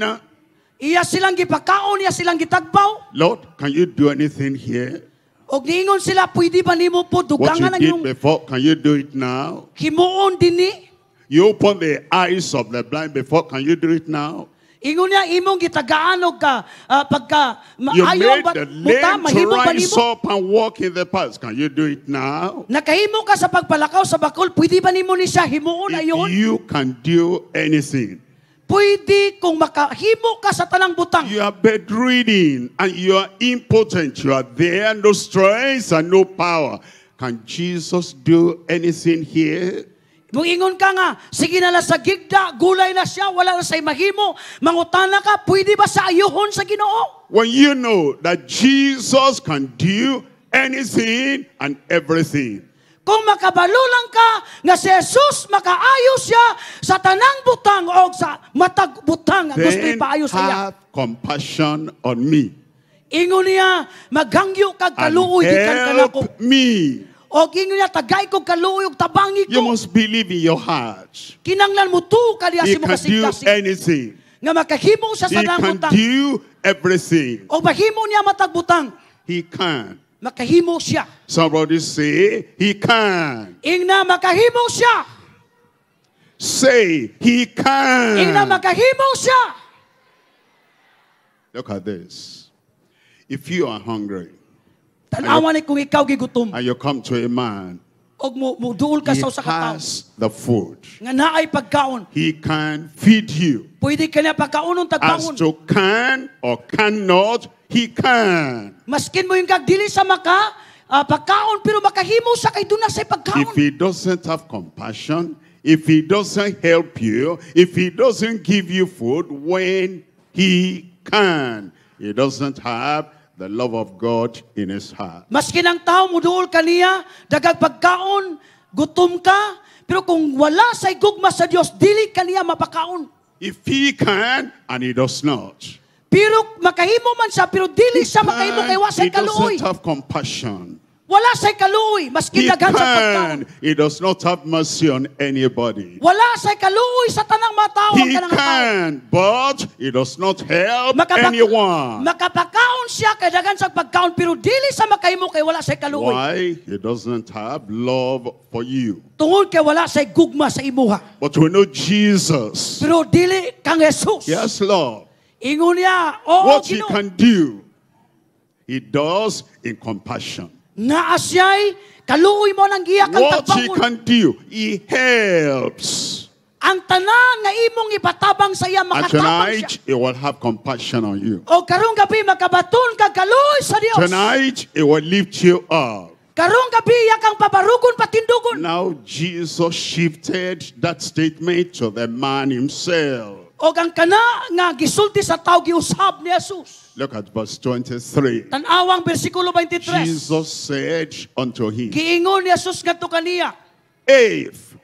iya silang gipakaon, iya silang gitagbaw. Lord, can you do anything here? Og niingon sila, pwede ba nimo po dugangan ang yung... before, can you do it now? Himuon din You open the eyes of the blind before, can you do it now? Ingon niya imong gitagaan og ka uh, pagka maayo ba buta mahimo ba nimo? up and walk in the past. Can you do it now? Nakahimo ka sa pagpalakaw sa bakul. pwede ba nimo ni siya himuon ayon? You can do anything. Pwede kung makahimo ka sa tanang butang. You are bedridden and you are impotent. You are there, no strength and no power. Can Jesus do anything here? Kung ingon ka nga, sige na lang sa gigda, gulay na siya, wala na sa'y mahimo, mangutana ka, pwede ba sa ayuhon sa ginoo? When you know that Jesus can do anything and everything. Kung makabalulang ka nga si Jesus makaayo siya sa tanang butang o sa matag butang, Then gusto ipaayo sa iya. compassion on me. Ingon niya, maghangyo kag kaluoy gikan kanako. me. You must believe in your heart. He can tu anything. He can do everything. He can. siya. Somebody say, He can. siya. Say, He can. siya. Look at this. If you are hungry, Tanawan ni kung ikaw gigutom. And you come to a man og mo muduol ka sa usa ka the food. Nga naay pagkaon. He can feed you. Pwede ka niya pagkaonon tagbaon. As to can or cannot, he can. Maskin mo yung kagdili sa maka uh, pagkaon pero makahimo sa kay duna sa pagkaon. If he doesn't have compassion, if he doesn't help you, if he doesn't give you food when he can, he doesn't have the love of God in his heart. Maski ng tao muduol kaniya, dagag pagkaon, gutom ka, pero kung wala sa gugma sa Dios, dili kaniya mapakaon. If he can and he does not. Pero makahimo man siya, pero dili siya makahimo kay wasay kaluoy. He doesn't have compassion. Wala siya'y kaluoy, maski daghan sa pagkaon. He does not have mercy on anybody. Wala siya'y kaluoy sa tanang mga tao. He can, but he does not help Makabak anyone. Makapakaon siya kay daghan sa pagkaon, pero dili sa makahimo kay wala siya'y kaluoy. Why? He doesn't have love for you. Tungod kay wala siya'y gugma sa imuha. But we know Jesus. Pero dili kang Jesus. Yes, Lord. Ingon niya, What he can do, he does in compassion. na asyay, kaluoy mo nang ng kang ang What he can do, he helps. Ang tanang nga imong ipatabang sa iya makatabang tonight, siya. He will have compassion on you. O karong gabi makabaton ka kaluoy sa Dios. Tonight, he will lift you up. Karong gabi iya kang pabarugon patindugon. Now Jesus shifted that statement to the man himself. Og ang kana nga gisulti sa tao giusab ni Jesus. Look at verse 23. Tanawang bersikulo 23. Jesus said unto him. Giingon ni Jesus ngadto kaniya. If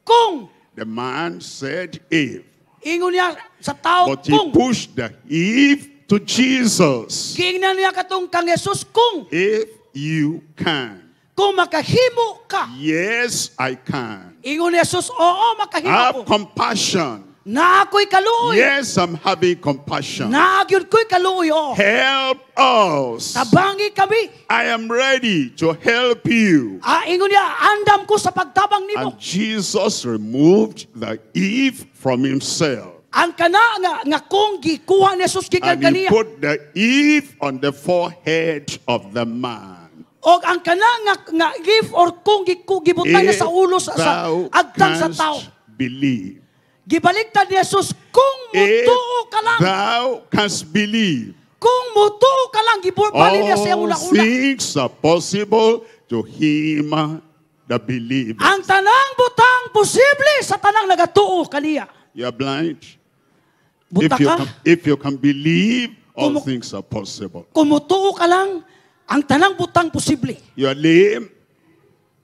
kung the man said if. Ingon niya sa tao but kung. But he pushed the if to Jesus. Giingnan niya katong kang Jesus kung. If you can. Kung makahimo ka. Yes, I can. Ingon ni Jesus, oo, makahimo ko. Have compassion na ko'y kaluoy. Yes, I'm having compassion. Na gyud ko'y kaluoy. Oh. Help us. Tabangi kami. I am ready to help you. Ah, ingon niya, andam ko sa pagtabang nimo. And Jesus removed the Eve from himself. Ang kana nga nga kong gikuha ni Jesus gikan kaniya. And he put the Eve on the forehead of the man. O ang kana nga, nga give or kung gikugibutan niya sa ulo sa, sa agtang sa tao. believe. Gibaliktad ni Jesus, kung mutuo ka lang. thou canst believe. Kung mutuo ka lang, gibali niya sa una-una. All things are possible to him uh, that believes. Ang tanang butang posible sa tanang nagatuo kaniya. You are blind. Buta if you, ka. Can, if you can believe, all Kumu things are possible. Kung Kumutuo ka lang, ang tanang butang posible. You are lame.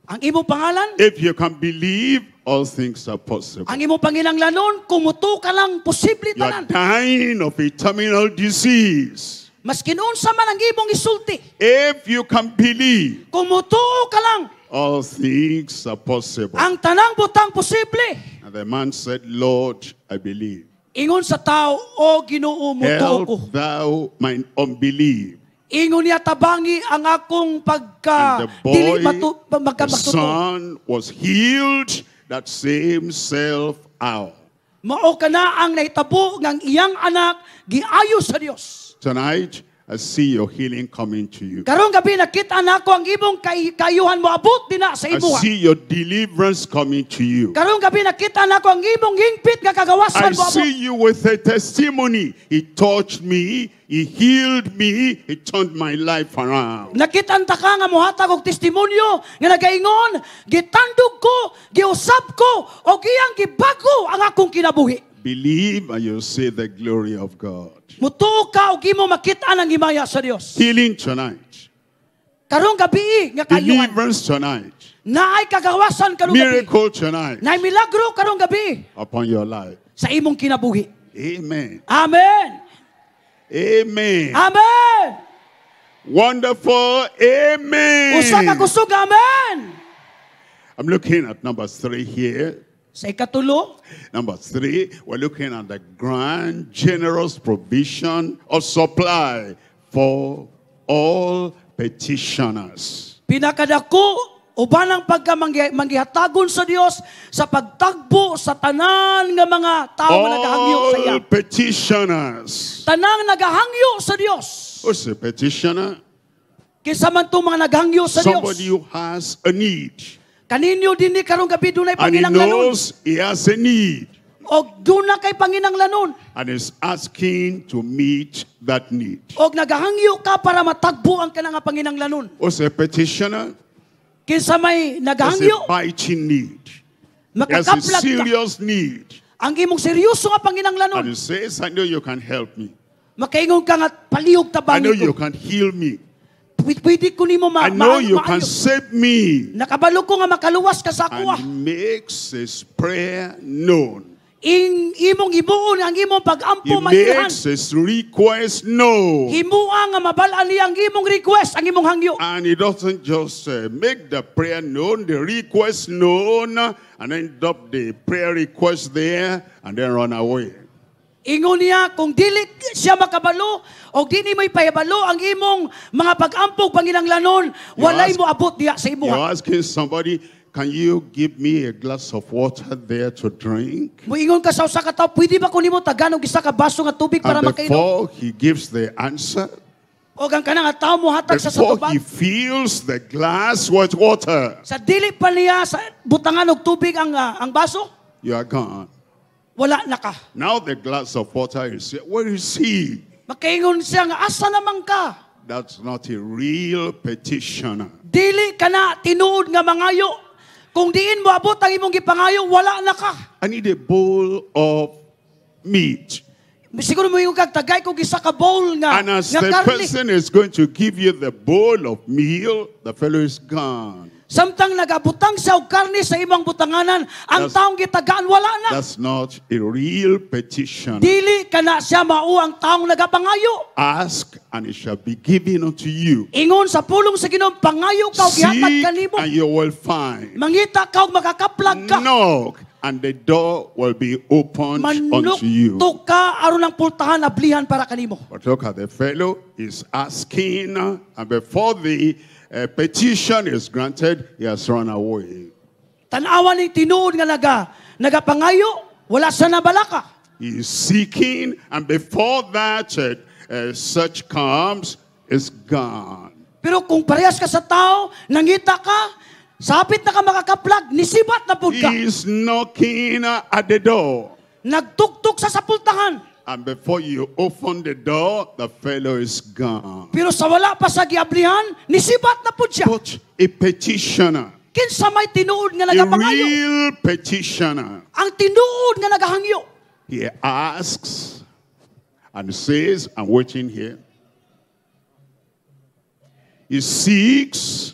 Ang imo pangalan. If you can believe, all things are possible. Ang imo panginanglanon, kumuto ka lang, posible You are tanan. dying of a terminal disease. Maskin unsa man ang imong isulti, If you can believe, kumuto ka lang. all things are possible. Ang tanang butang posible. And the man said, Lord, I believe. Ingon sa tao, o Ginoo mutuo ko. Help thou mine unbelief. Ingon niya tabangi ang akong pagka And the boy, the son, was healed that same self out. Mao kana ang naitabo ng iyang anak giayo sa Dios. Tonight, I see your healing coming to you. Karong gabi nakita na ako ang imong kayuhan mo abot dina sa imuha. I see your deliverance coming to you. Karong gabi nakita na ako ang imong hingpit nga kagawasan mo abot. I see you with a testimony. He touched me, he healed me, he turned my life around. Nakita ta ka nga mohatag og testimonyo nga nagaingon, gitandog ko, giusab ko, og iyang gibago ang akong kinabuhi. Believe and you'll see the glory of God. Mutuka og imo makita nang himaya sa Dios. Healing tonight. Karong gabi nga kayo. Deliverance tonight. Naay kagawasan karong gabi. Miracle tonight. Naay milagro karong gabi. Upon your life. Sa imong kinabuhi. Amen. Amen. Amen. Amen. Wonderful. Amen. Usa ka kusog. Amen. I'm looking at number three here. Sa ikatulo, number three, we're looking at the grand, generous provision of supply for all petitioners. Pinakadako uban ang pagkamangihatagon sa Dios sa pagtagbo sa tanan nga mga tawo All na nagahangyo sa iya. All petitioners. Tanang nagahangyo sa Dios. Who's a petitioner? Kinsa man tong mga naghangyo sa Somebody Dios. Somebody who has a need. Kaninyo ni karong gabi dunay And he knows he has a need. Og duna kay panginanglanon. And is asking to meet that need. Og nagahangyo ka para matagbo ang kanang panginanglanon. Was a petitioner Kinsa may has a nagahangyo, biting need. makakaplag ka. serious need. Ang imong seryoso nga And panginanglanon. he says, I know you can help me. Makaingon ka nga palihog I know tabangin you ko. can heal me. Pwede ko nimo ma I know you can save me. Nakabalo ko nga makaluwas ka sa ako. And makes his prayer known. In imong ibuon ang imong pag-ampo man He makes his request known. Himuang nga mabalaan niya ang imong request, ang imong hangyo. And he doesn't just uh, make the prayer known, the request known, uh, and then drop the prayer request there and then run away. Ingon niya, kung dili siya makabalo, o dili may payabalo ang imong mga pag-ampog pangilanglanon, walay mo abot diya sa imuha. You're asking somebody, can you give me a glass of water there to drink? Muingon ka sa usa ka pwede ba kunimo tagan og isa ka baso nga tubig para makainom? And before he gives the answer, o ang kanang tao mo hatag sa satubag. Before he fills the glass with water. Sa dili pa niya sa butangan og tubig ang uh, ang baso. You are gone. Wala na ka. Now the glass of water is here. Where is he? Makaingon siya nga, asa naman ka? That's not a real petitioner. Dili ka na tinuod nga mangayo. Kung diin mo abot ang imong gipangayo, wala na ka. I need a bowl of meat. Siguro mo yung kagtagay kung isa ka bowl nga And as nga the garlic. person is going to give you the bowl of meal, the fellow is gone. Samtang nagabutang sa og karne sa imong butanganan, ang that's, taong gitagaan wala na. That's not a real petition. Dili kana siya mao ang taong nagapangayo. Ask and it shall be given unto you. Ingon sa pulong sa Ginoo pangayo ka og gihatag kanimo. And you will find. Mangita ka og makakaplag ka. Knock and the door will be opened Manukto unto you. ka aron ang pultahan ablihan para kanimo. But look at the fellow is asking uh, and before thee uh, petition is granted, he has run away. Tanawan ni tinuod nga naga, nagapangayo, wala sa nabalaka. He is seeking, and before that uh, such comes, is gone. Pero kung parehas ka sa tao, nangita ka, sapit na ka makakaplag, nisibat na pud ka. He is knocking at the door. Nagtuktok sa sapultahan. And before you open the door, the fellow is gone. Pero sa wala pa sa giablihan, nisibat na pud siya. But a petitioner. Kinsa may tinuod nga nagapangayo. A real petitioner. Ang tinuod nga nagahangyo. He asks and says, I'm waiting here. He seeks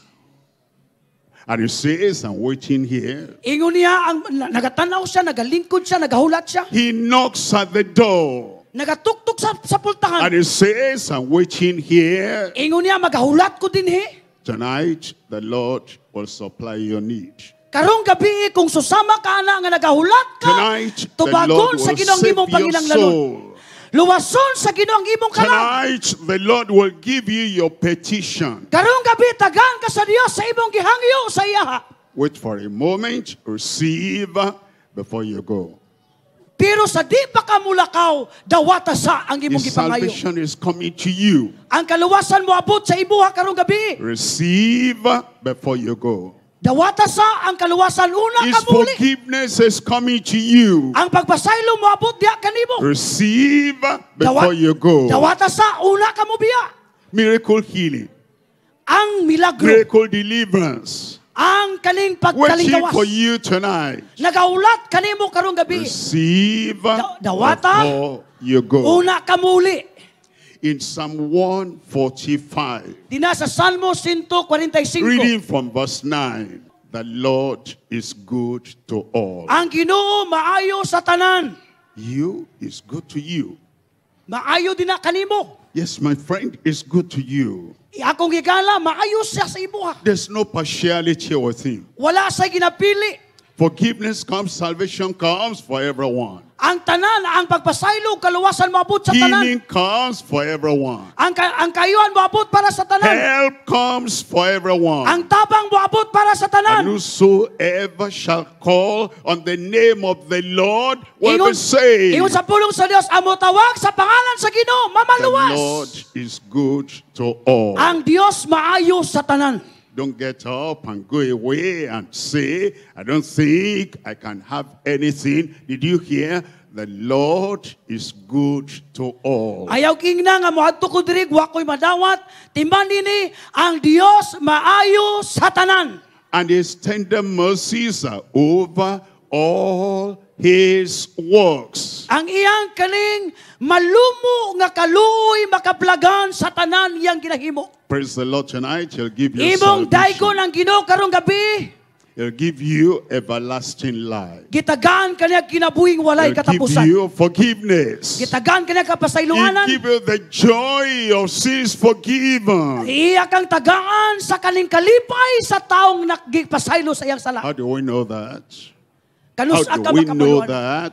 And you says, I'm waiting here. Ingon niya, ang, nagatanaw siya, nagalingkod siya, nagahulat siya. He knocks at the door. Nagatuktok sa, sa pultahan. And he says, I'm waiting here. Ingon niya, magahulat ko din he. Tonight, the Lord will supply your need. Karong gabi kung susama ka na nga nagahulat ka, Tonight, tubagon sa ginang imong Panginoong Lalon. Luwason sa Ginoong imong kalang. Tonight, the Lord will give you your petition. Karong gabi tagan ka sa Dios sa imong gihangyo sa iya. Wait for a moment, receive before you go. Pero sa di pa ka mulakaw, dawata sa ang imong gipangayo. salvation is coming to you. Ang kaluwasan mo abot sa ibuha karong gabi. Receive before you go. Dawata sa ang kaluwasan una His kabuli. forgiveness is coming to you. Ang pagpasaylo moabot diha kanimo. Receive before Dawat, you go. Dawata sa una ka biya. Miracle healing. Ang milagro. Miracle deliverance. Ang kaning pagkaligawas. Waiting for you tonight. Nagaulat kanimo karong gabi. Receive dawata before you go. Una kamuli. in Psalm 145. Dinasa Salmo 145. Reading from verse 9. The Lord is good to all. Ang Ginoo maayo sa tanan. You is good to you. Maayo din kanimo. Yes, my friend, is good to you. Akong gigala, maayo siya sa ibuha. There's no partiality with him. Wala sa ginapili. Forgiveness comes, salvation comes for everyone. Ang tanan, ang pagpasaylo, kaluwasan moabot sa tanan. Healing comes for everyone. Ang, ka ang kayuan moabot para sa tanan. Help comes for everyone. Ang tabang moabot para sa tanan. And whosoever shall call on the name of the Lord will ingon, be saved. Ingon sa pulong sa Dios, amo tawag sa pangalan sa Ginoo, mamaluwas. The Lord is good to all. Ang Dios maayo sa tanan. Don't get up and go away and say, I don't think I can have anything. Did you hear? The Lord is good to all. Ayaw king na nga moadto ko diri wakoy madawat timban dini ang Dios maayo sa tanan. And his tender mercies are over all his works. Ang iyang kaning malumo nga kaluoy makaplagan sa tanan iyang ginahimo. Praise the Lord tonight. He'll give you Imong daigo ng Ginoo karong gabi. He'll give you everlasting life. Gitagan kaniya kinabuhing walay He'll katapusan. give you forgiveness. Gitagan kaniya kapasayloanan. He'll give you the joy of sins forgiven. Iya kang tagaan sa kaning kalipay sa taong nagipasaylo sa iyang sala. How do we know that? How do we know that?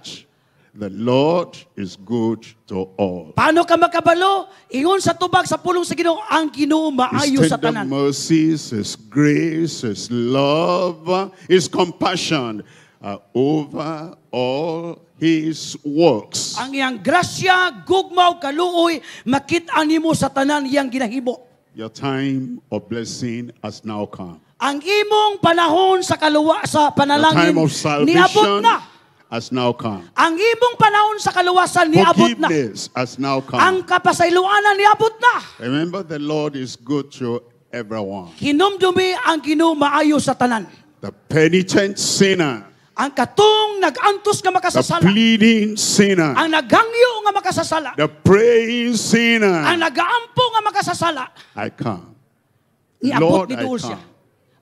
The Lord is good to all. Paano ka makabalo? Ingon sa tubag sa pulong sa Ginoo ang Ginoo maayo sa tanan. His mercies, His grace, His love, His compassion are over all His works. Ang iyang grasya, gugma gugmaw, kaluoy, makita nimo sa tanan iyang ginahibo. Your time of blessing has now come. Ang imong panahon sa kaluwa sa panalangin niabot na has now come. Ang ibong panahon sa kaluwasan ni abot na. Forgiveness has now come. Ang kapasailuanan niabot na. Remember, the Lord is good to everyone. Hinumdumi ang Ginoo maayo sa tanan. The penitent sinner. Ang katong nagantos nga makasasala. The pleading sinner. Ang nagangyo nga makasasala. The praying sinner. Ang nagaampo nga makasasala. I come. Niabot Lord, ni I come. Siya.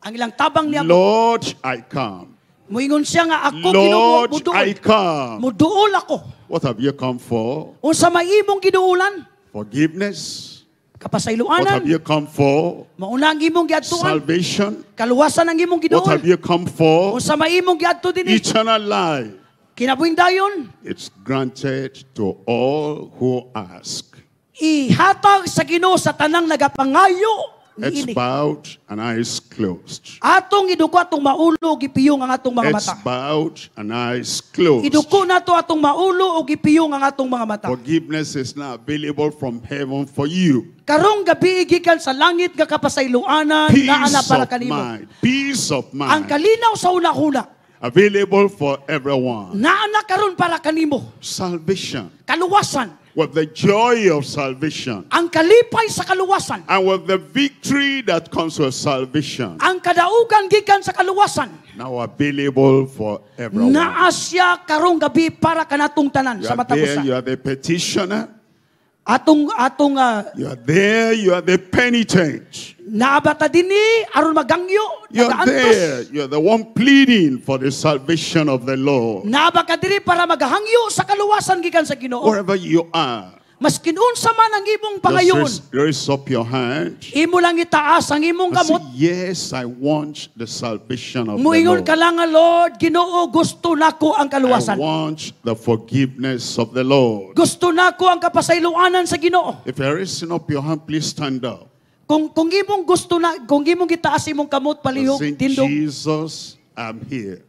Ang ilang tabang ni Abot. Lord, I come. Moingon siya nga ako Lord, I come. Muduol ako. What have you come for? Unsa may imong giduulan? Forgiveness. Kapasayloanan. What have you come for? Mauna ang imong giadtoan. Salvation. Kaluwasan ang imong giduol. What have you come for? Unsa may imong giadto dinhi? Eh. Eternal life. Kinabuhi dayon. It's granted to all who ask. Ihatag sa Ginoo sa tanang nagapangayo It's bowed and eyes closed. Atong iduko atong maulo gipiyong ang atong mga mata. It's bowed and eyes closed. Iduko na to atong maulo og gipiyong ang atong mga mata. Forgiveness is now available from heaven for you. Karong gabi gikan sa langit nga kapasayloanan na ana para kanimo. Peace of mind. Ang kalinaw sa una-una available for everyone. Naa na karon para kanimo. Salvation. Kaluwasan. with the joy of salvation. Ang kalipay sa kaluwasan. And with the victory that comes with salvation. Ang kadaugan gikan sa kaluwasan. Now available for everyone. Na asya karong gabi para kanatong tanan you sa matabusan. You are the petitioner. Atong atong uh, You are there, you are the penitent. Naabata dini aron magangyo. You are there, you are the one pleading for the salvation of the Lord. Naabaka dini para magahangyo sa kaluwasan gikan sa Ginoo. Wherever you are. Maskin unsa man ang imong pangayon. Just raise up your hand. Imo lang itaas ang imong kamot. Say, yes, I want the salvation of Muingon the Lord. ka Lord, Ginoo, gusto nako ang kaluwasan. I want the forgiveness of the Lord. Gusto nako ang kapasayloanan sa Ginoo. If you're raising up your hand, please stand up. Kung kung imong gusto na kung imong gitaas imong kamot palihog tindog. Jesus, I'm here.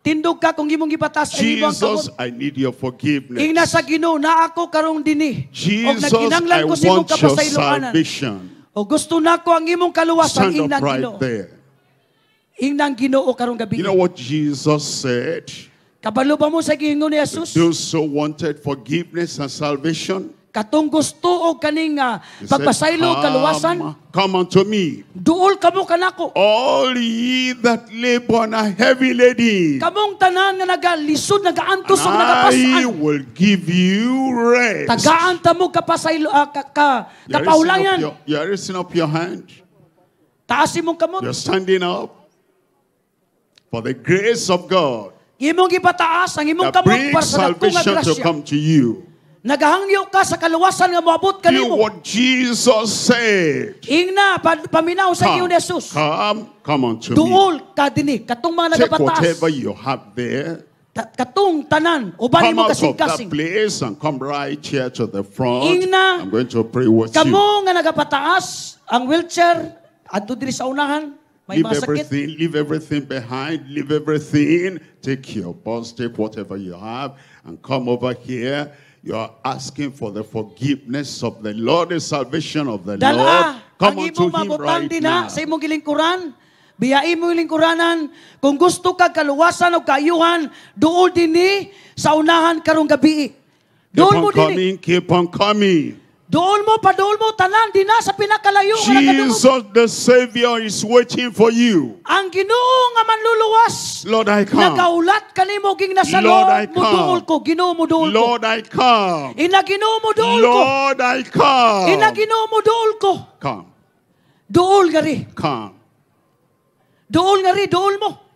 Tindog ka kung imong gibatas Jesus, I need your forgiveness. Ingna sa Ginoo na ako karong dini. Jesus, og I ko want your salvation. O gusto nako ang imong kaluwasan Stand inang right Ginoo. There. Inang Ginoo karong gabi. You know what Jesus said? Kabalo ba mo sa gingon ni Jesus? Those who wanted forgiveness and salvation, Katong gusto o kaninga pagpasaylo kaluwasan. Come unto me. Duol kamo kanako. All ye that labor and are heavy laden. Kamong tanan nga nagalisod nagaantos ug nagapasan. I will give you rest. Tagaan ta mo kapasaylo uh, ah, ka, ka kapaulayan. you are raising up your hand. Taasin mong kamot. You're standing up. For the grace of God. Imong gipataas ang imong kamot para sa dakong grasya. To come to you. Nagahangyo ka sa kaluwasan nga moabot ka Do what Jesus said. Ingna paminaw sa iyo ni Jesus. Come, come unto Duol me. Duol ka dinhi katong mga nagapataas. Take whatever you have there. Ta katong tanan uban mo kasing kasing. Come out of that place and come right here to the front. Ingna, I'm going to pray with kamo you. Kamo nga nagapataas ang wheelchair adto diri sa unahan. May leave masakit. everything, leave everything behind, leave everything. Take your bus, take whatever you have, and come over here you are asking for the forgiveness of the Lord, the salvation of the Dala, Lord. Come ang unto Him right dina, now. Sa imong gilingkuran, biyain mo lingkuranan. Kung gusto ka kaluwasan o kayuhan, dool din ni sa unahan karong gabi. Doon mo din. Keep on coming, keep on coming. Dool mo, pa padool mo, tanan, di na sa pinakalayo. Jesus the Savior is waiting for you. Ang ginoo nga manluluwas. Lord, I come. Nagaulat kanimo ging nasa Lord, I come. Muduol ko, ginoo mo dool ko. Lord, I come. Ina ginoo mo dool ko. Lord, I come. Ina ginoo mo dool ko. Come. Dool gari. Come. Dool gari, dool mo.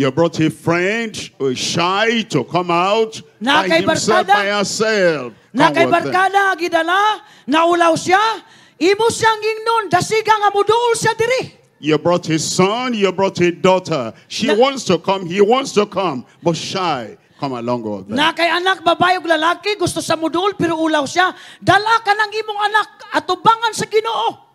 You brought a friend who is shy to come out na by himself, by herself. Na kay barkada, gidala, naulaw siya, imo siyang ingnon, dasiga nga siya diri. You brought his son, you brought a daughter. She na, wants to come, he wants to come, but shy. Come along with that. Na kay anak, babae o lalaki, gusto sa mudul, pero ulaw siya. Dala ka ng imong anak, atubangan sa ginoo.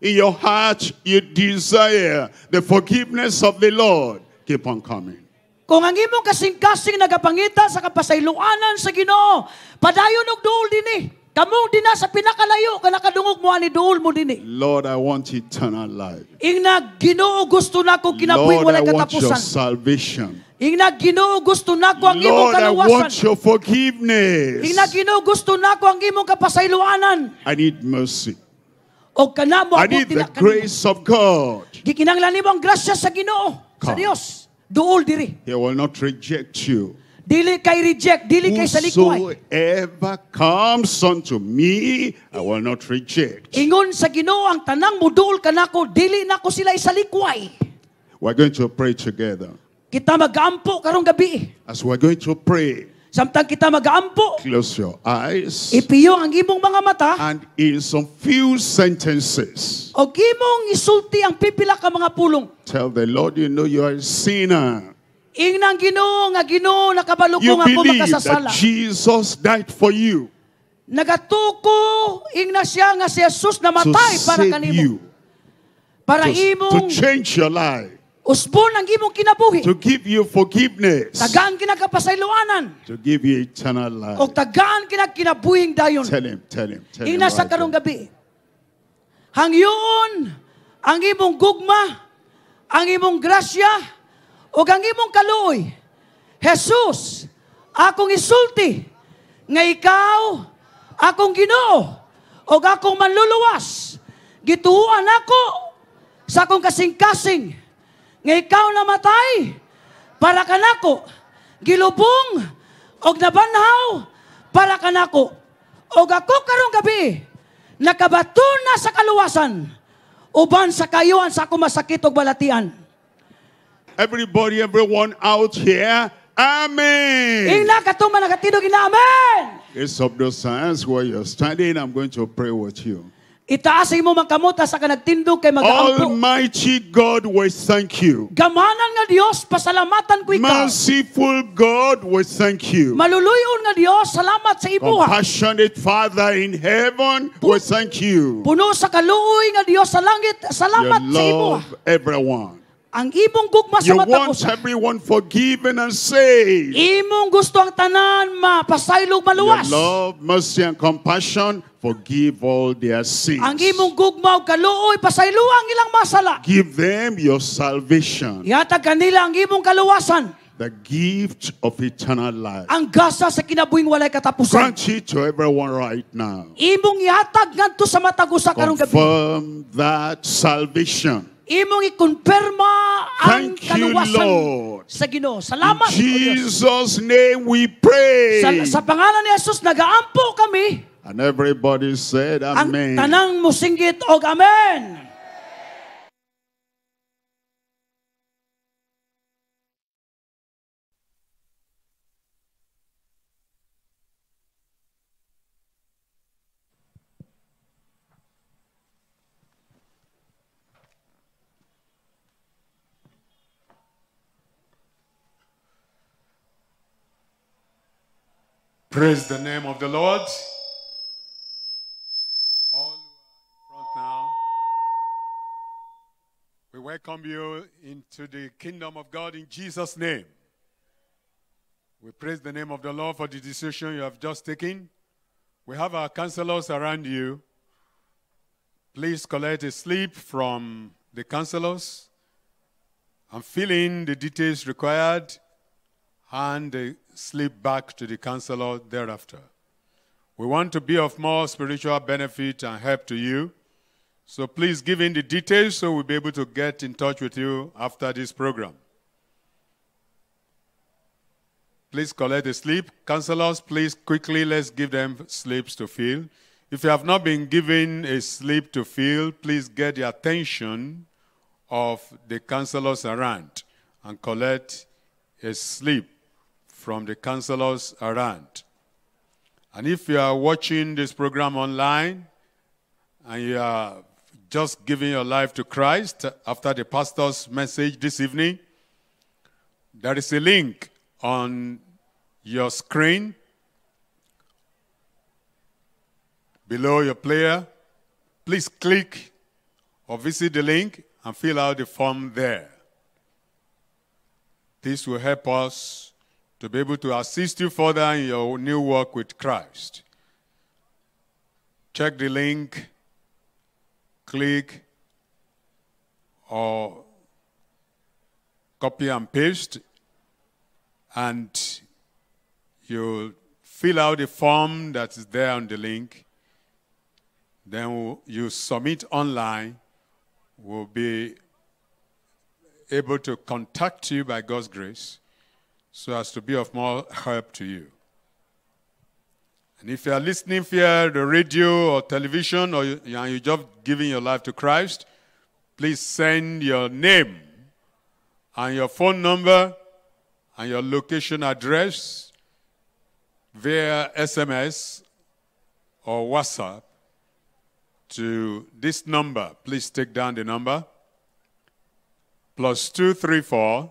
In your heart, you desire the forgiveness of the Lord. Keep on coming. Kung ang imong kasing-kasing nagapangita sa kapasayloanan sa Ginoo, padayon og duol dinhi. Eh. Kamong dina sa pinakalayo kana nakadungog mo ani duol mo dinhi. Eh. Lord, I want eternal life. Ing na Ginoo gusto nako kinabuhi wala katapusan. Lord, I want your salvation. Ingna Ginoo gusto nako ang imong kaluwasan. Lord, I want your forgiveness. Ingna Ginoo gusto nako ang imong kapasailuanan. I need mercy. O kanamo I need the grace of God. Gikinanglan nimo ang grasya sa Ginoo. Sa Dios, duol diri. He will not reject you. Dili kay reject, dili kay sa salikuay. Whosoever comes unto me, I will not reject. Ingon sa Ginoo ang tanang mudol kanako, dili nako sila isalikway. We're going to pray together. Kita magampo karong gabi. As we're going to pray. Samtang kita mag-aampo. Close your eyes. Ipiyo ang imong mga mata. And in some few sentences. Og imong isulti ang pipila ka mga pulong. Tell the Lord you know you are a sinner. Ing nang Ginoo nga Ginoo nakabalo nga ako makasasala. That Jesus died for you. Nagatuko ing na siya nga si Jesus namatay para kanimo. Para imong to change your life. Usbon ang imong kinabuhi. To give you forgiveness. Tagaan kinakapasayloanan. To give you eternal life. Og tagaan kinakinabuhing dayon. Tell him, tell him, tell Ina him. sa karong gabi. Hangyoon ang imong gugma, ang imong grasya, o ang imong kaluoy. Jesus, akong isulti nga ikaw akong Ginoo og akong manluluwas. Gituuan ako sa akong kasing-kasing nga ikaw matay para kanako gilubong og nabanhaw para kanako og ako karong gabi nakabato na sa kaluwasan uban sa kayuan sa ako masakit og balatian everybody everyone out here Amen. Ina katuma nakatidog ina amen. It's of the signs where you're standing. I'm going to pray with you. Itaas imo man kamot asa ka nagtindog kay mag-aampo. Almighty God, we thank you. Gamanan nga Dios, pasalamatan ko ikaw. Merciful God, we thank you. Maluluyon nga Dios, salamat sa ibuha. Compassionate Father in heaven, Pu we thank you. Puno sa kaluoy nga Dios sa langit, salamat sa ibuha. Love everyone. Ang imong gugma sa you want everyone forgiven and saved. Imong gusto ang tanan mapasaylog maluwas. Your love, mercy and compassion forgive all their sins. Ang imong gugma ug kaluoy pasaylo ang ilang masala. Give them your salvation. Yata kanila ang imong kaluwasan. The gift of eternal life. Ang gasa sa kinabuhing walay katapusan. Grant it to everyone right now. Imong ihatag ngadto sa matag usa karong gabi. Confirm that salvation imong ikonperma ang Thank kaluwasan you, sa Ginoo. Salamat. In Jesus name we pray. Sa, sa pangalan ni Jesus nagaampo kami. And everybody said amen. Ang tanang musinggit og amen. Praise the name of the Lord. All front now. We welcome you into the kingdom of God in Jesus' name. We praise the name of the Lord for the decision you have just taken. We have our counselors around you. Please collect a slip from the counselors and fill in the details required and the slip back to the counselor thereafter. We want to be of more spiritual benefit and help to you. So please give in the details so we'll be able to get in touch with you after this program. Please collect the slip. Counselors, please quickly let's give them slips to fill. If you have not been given a slip to fill, please get the attention of the counselors around and collect a slip from the counselors around. And if you are watching this program online and you are just giving your life to Christ after the pastor's message this evening, there is a link on your screen below your player. Please click or visit the link and fill out the form there. This will help us to be able to assist you further in your new work with Christ. Check the link, click, or copy and paste, and you fill out the form that is there on the link. Then you submit online. We'll be able to contact you by God's grace so as to be of more help to you. And if you are listening via the radio or television, or you, are just giving your life to Christ, please send your name and your phone number and your location address via SMS or WhatsApp to this number. Please take down the number plus 234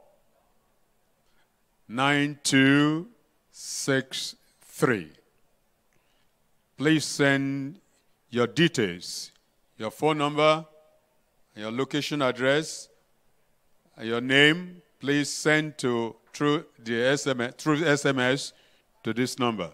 9263. Please send your details, your phone number, your location address, your name. Please send to through the SMS through SMS to this number.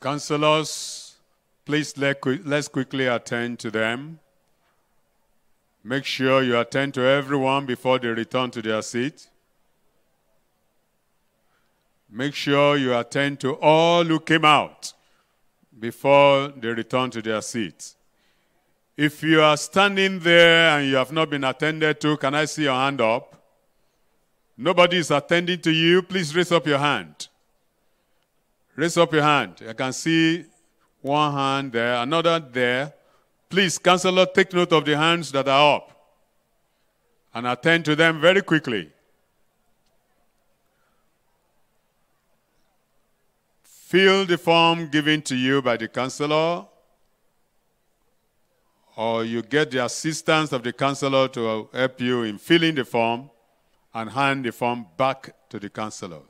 Counselors, please let, let's quickly attend to them. Make sure you attend to everyone before they return to their seat. Make sure you attend to all who came out before they return to their seats. If you are standing there and you have not been attended to, can I see your hand up? Nobody is attending to you, please raise up your hand. Raise up your hand. I can see one hand there, another there. Please, counselor, take note of the hands that are up and attend to them very quickly. Fill the form given to you by the counselor, or you get the assistance of the counselor to help you in filling the form and hand the form back to the counselor.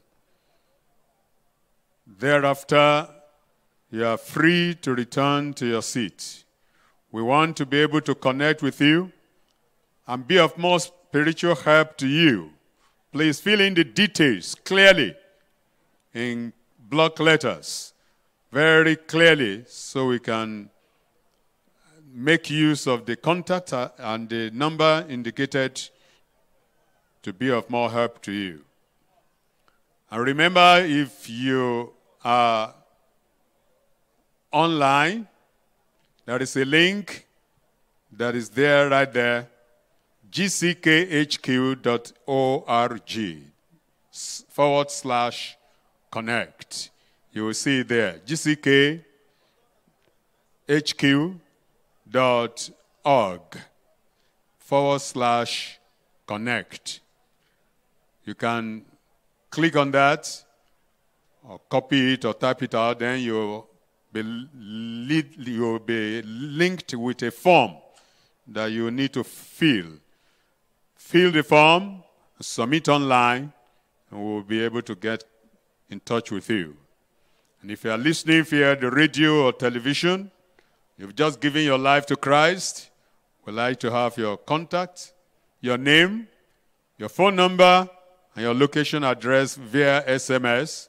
Thereafter, you are free to return to your seat. We want to be able to connect with you and be of more spiritual help to you. Please fill in the details clearly in block letters, very clearly, so we can make use of the contact uh, and the number indicated to be of more help to you. And remember, if you uh, online. There is a link that is there right there gckhq.org forward slash connect. You will see there gckhq.org forward slash connect. You can click on that or uh, copy it or type it out, then you'll be, lead, you'll be linked with a form that you need to fill. Fill the form, submit online, and we'll be able to get in touch with you. And if you are listening via the radio or television, you've just given your life to Christ, we'd like to have your contact, your name, your phone number, and your location address via SMS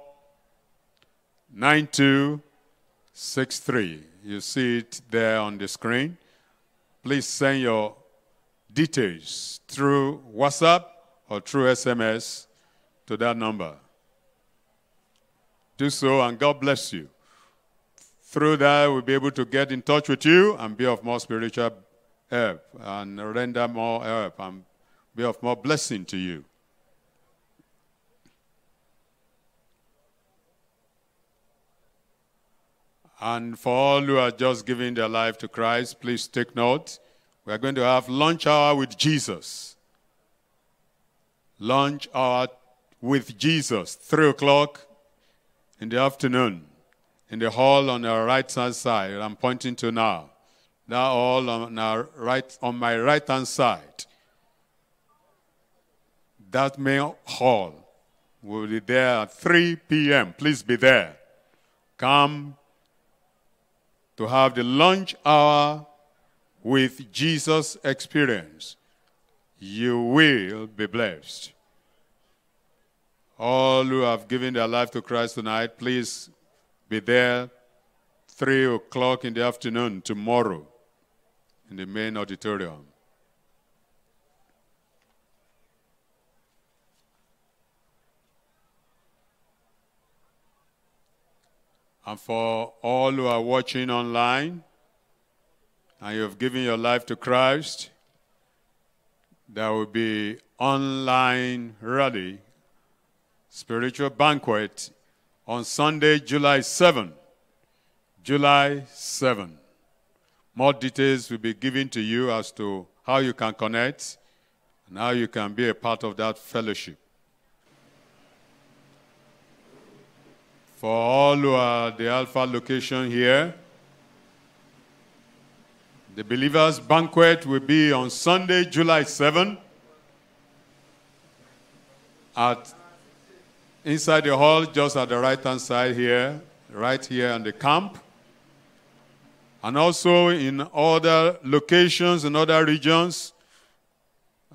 9263. You see it there on the screen. Please send your details through WhatsApp or through SMS to that number. Do so and God bless you. Through that, we'll be able to get in touch with you and be of more spiritual help and render more help and be of more blessing to you. And for all who are just giving their life to Christ, please take note. We are going to have lunch hour with Jesus. Lunch hour with Jesus, 3 o'clock in the afternoon, in the hall on our right hand side. I'm pointing to now. That hall on, our right, on my right hand side. That main hall will be there at 3 p.m. Please be there. Come to have the lunch hour with Jesus experience. You will be blessed. All who have given their life to Christ tonight, please be there 3 o'clock in the afternoon tomorrow in the main auditorium. And for all who are watching online and you have given your life to Christ, there will be online rally, spiritual banquet on Sunday, July 7. July 7. More details will be given to you as to how you can connect and how you can be a part of that fellowship. For all who are at the Alpha location here, the Believers Banquet will be on Sunday, July 7 at inside the hall, just at the right hand side here, right here in the camp. And also in other locations, in other regions,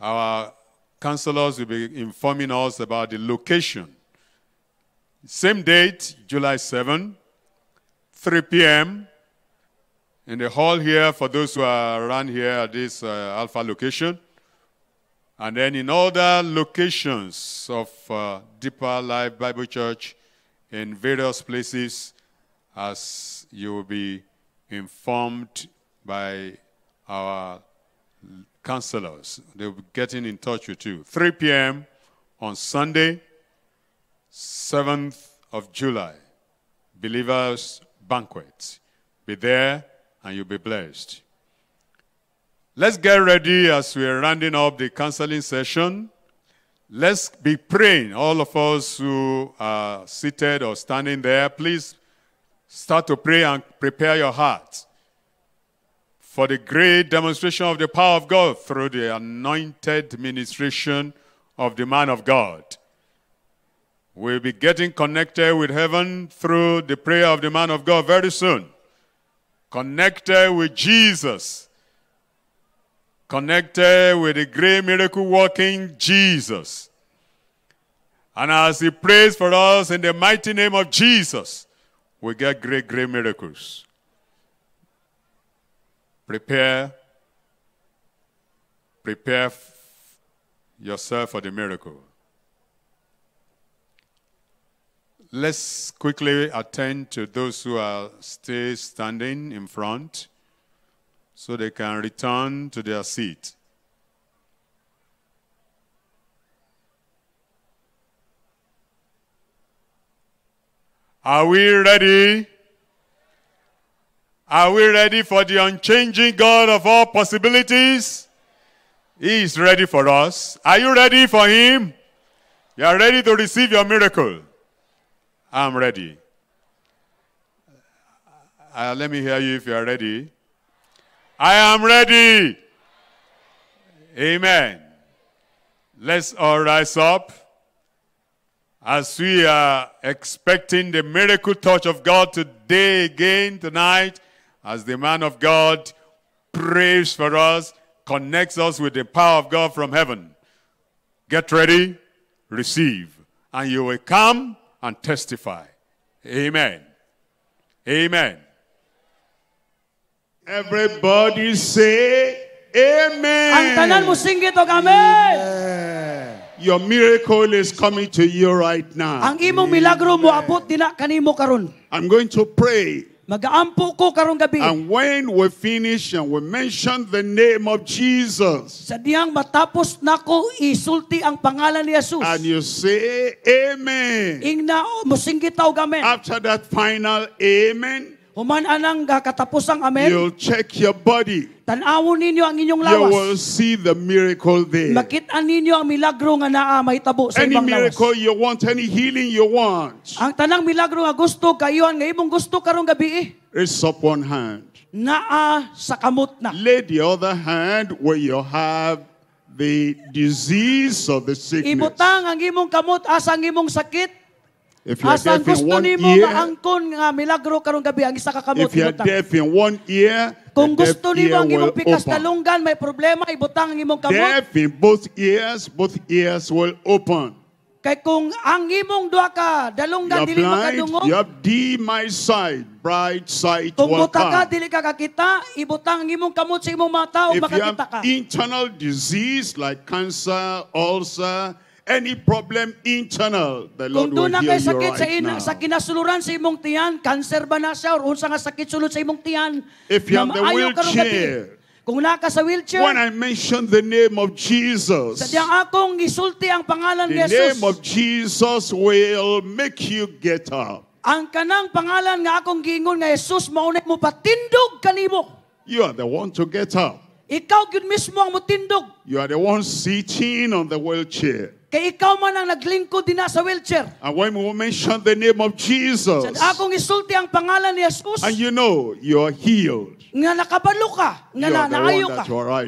our counselors will be informing us about the location same date, July 7, 3 p.m. in the hall here for those who are around here at this uh, Alpha location. And then in other locations of uh, Deeper Life Bible Church in various places as you will be informed by our counselors. They'll be getting in touch with you. 3 p.m. on Sunday, 7th of July, Believers Banquet. Be there and you'll be blessed. Let's get ready as we're rounding up the counseling session. Let's be praying. All of us who are seated or standing there, please start to pray and prepare your heart for the great demonstration of the power of God through the anointed ministration of the man of God. We'll be getting connected with heaven through the prayer of the man of God very soon. Connected with Jesus. Connected with the great miracle working Jesus. And as he prays for us in the mighty name of Jesus, we get great, great miracles. Prepare. Prepare yourself for the miracle. Let's quickly attend to those who are still standing in front so they can return to their seat. Are we ready? Are we ready for the unchanging God of all possibilities? He is ready for us. Are you ready for Him? You are ready to receive your miracle. I'm ready. Uh, uh, let me hear you if you are ready. I am ready. Amen. Let's all rise up as we are expecting the miracle touch of God today, again, tonight, as the man of God prays for us, connects us with the power of God from heaven. Get ready, receive, and you will come and testify. Amen. Amen. Everybody say amen. Your miracle is coming to you right now. Ang milagro mo I'm going to pray. mag Magaampo ko karong gabi. And when we finish and we mention the name of Jesus. Sa diyang matapos nako isulti ang pangalan ni Jesus. And you say amen. Ingna mo singgitaw amen. After that final amen. Human anang ang amen. You'll check your body. Tanawon ninyo ang inyong lawas. You will see the miracle there. Makita ninyo ang milagro nga naa may tabo sa any ibang lawas. Any miracle you want, any healing you want. Ang tanang milagro nga gusto kayon nga ibong gusto karong gabi. Eh. Raise up one hand. Naa sa kamot na. Lay the other hand where you have the disease or the sickness. Ibutang ang imong kamot asa ang imong sakit. If you are deaf in one ear, maangkon nga milagro karong gabi ang isa ka kamot if you are deaf in one ear, Kung the gusto ang will imong pikas open. talunggan may problema ibutang ang imong kamot. Deaf in both ears, both ears will open. Kay kung ang imong duha ka You dalunggan are dili blind, makadungog, you have D my side, bright side, kung will buta ka dili ka kakita, ibutang ang imong kamot sa imong mata If you have internal disease like cancer, ulcer, Any problem internal, the Lord will heal kay sakit you right sa ina, now. sa kinasuluran sa imong tiyan, cancer ba na siya or unsa nga sakit sulod sa imong tiyan? If you have the wheelchair, kung naka sa wheelchair, when I mention the name of Jesus, sa diyang akong isulti ang pangalan ni Jesus, the name of Jesus will make you get up. Ang kanang pangalan nga akong giingon nga Jesus, maunay mo patindog kanimo. You are the one to get up. Ikaw gyud mismo ang mutindog. You are the one sitting on the wheelchair. Kay ikaw man ang naglingkod din sa wheelchair. And when we mention the name of Jesus, sa akong isulti ang pangalan ni Jesus, and you know, you are healed. Nga nakabalo ka, nga na, naayo ka. You are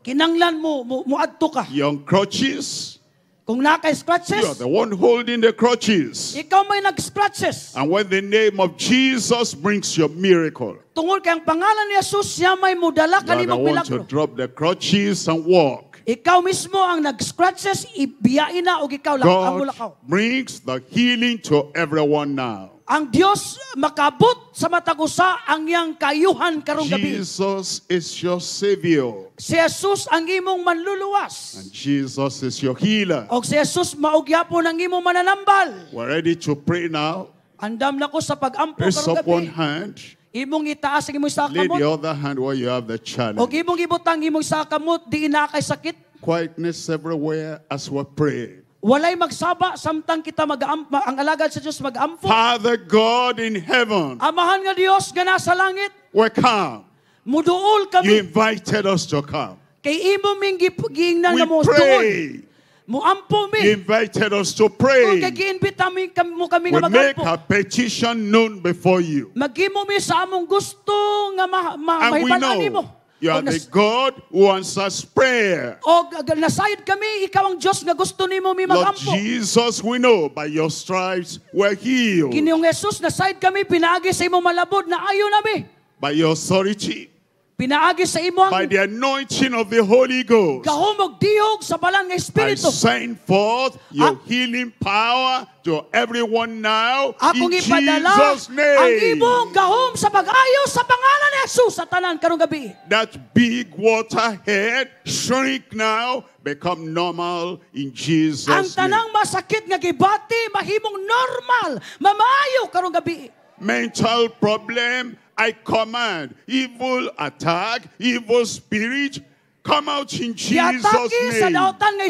Kinanglan mo, mo, mo ka. Yung crutches, kung naka-scratches, you are the one holding the crutches. Ikaw may nag-scratches. And when the name of Jesus brings your miracle, tungod kay ang pangalan ni Jesus, siya may mudala kanimong milagro. You are the one to drop the crutches and walk. Ikaw mismo ang nag-scratches, ibiyain na o ikaw lang ang mula mulakaw. brings the healing to everyone now. Ang Dios makabot sa matag usa ang yang kayuhan karong gabi. Jesus is your savior. Si Jesus ang imong manluluwas. And Jesus is your healer. Og si Jesus maugyapon ang imong mananambal. We're ready to pray now. Andam na ko sa pag-ampo karong gabi. Raise up one hand. Imong itaas ang imong sakamot. Lay the other hand where you have the challenge. Og imong ibutang imong sakamot di ina sakit. Quietness everywhere as we pray. Walay magsaba samtang kita mag ang alagad sa Dios magampo. Father God in heaven. Amahan nga Dios nga nasa langit. We come. Muduol kami. You invited us to come. Kay imo ming gipuging nang namo We pray. Muampo mi. He invited us to pray. Kung giinbita mi mo kami nga magampo. We make a petition known before you. Magimo mi sa among gusto nga mahibanan nimo. You are the God who answers prayer. O nasayod kami, ikaw ang Diyos nga gusto nimo mi magampo. Lord Jesus, we know by your stripes we're healed. Kinyong Jesus, nasayod kami, pinagi sa imo malabod na ayo nami. By your authority, Pinaagi sa imo ang by the anointing of the Holy Ghost. Gahumog dihog sa balang nga Espiritu. I send forth your A- healing power to everyone now Akong in ipadala Jesus name. ang imong gahom sa pag-ayo sa pangalan ni Jesus sa tanan karong gabi. That big water head shrink now become normal in Jesus name. Ang tanang name. masakit nga gibati mahimong normal mamaayo karong gabi. Mental problem I command evil attack, evil spirit, come out in Jesus' name. ng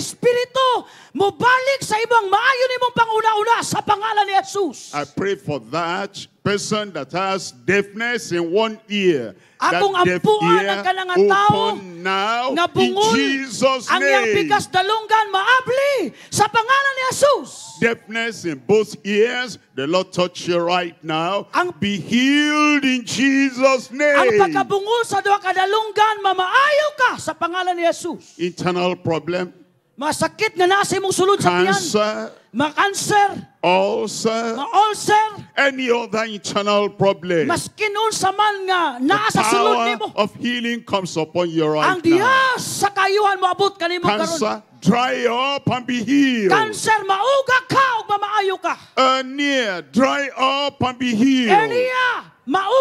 sa ibang sa pangalan ni Jesus. I pray for that person that has deafness in one ear, that deaf ear ang kanang tao now nga in bungol Jesus' ang iyang name. bigas dalungan maabli sa pangalan ni Jesus. Deafness in both ears, the Lord touch you right now. Ang- Be healed in Jesus' Ang name. pagkabungol sa duha ka dalunggan mamaayaw ka sa pangalan ni Jesus. Internal problem, Masakit na nga nasa imong sulod sa tiyan, cancer, mga cancer, ulcer, ulcer, any other internal problem, maskin nga naa sa sulod nimo, of healing comes upon your right ang now. sa kayuhan kanimo Cancer, dry up and be healed. Cancer, mauga ka ug mamaayo ka. dry up and be healed. Hernia,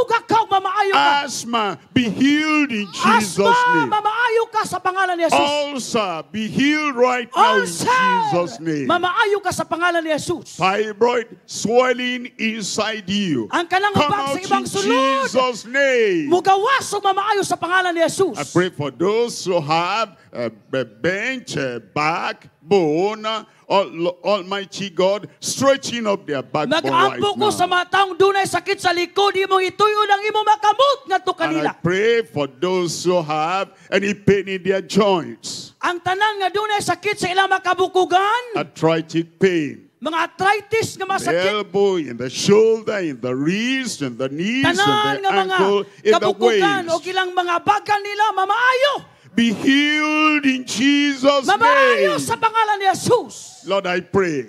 ka ka. Asthma, be healed in Jesus' name. ka sa pangalan ni Jesus. Ulcer, be healed right now in Jesus' name. ka sa pangalan ni Jesus. Fibroid, swelling inside you. Ang kanang Come out in Jesus' name. Mugawasog mamaayo sa pangalan ni Jesus. I pray for those who have a bench, a back, backbone, Almighty God, stretching up their backbone right now. sa mga taong dunay sakit sa likod, imong ituyon ang imo makamot nga to kanila. And I pray for those who have any pain in their joints. Ang tanan nga dunay sakit sa ilang makabukugan. Arthritic pain. Mga arthritis nga masakit. The elbow, in the shoulder, in the wrist, in the knees, tanan in the ankle, in the waist. Tanan nga mga kabukugan o ilang mga bagan nila mamaayo. be healed in Jesus' name. Lord, I pray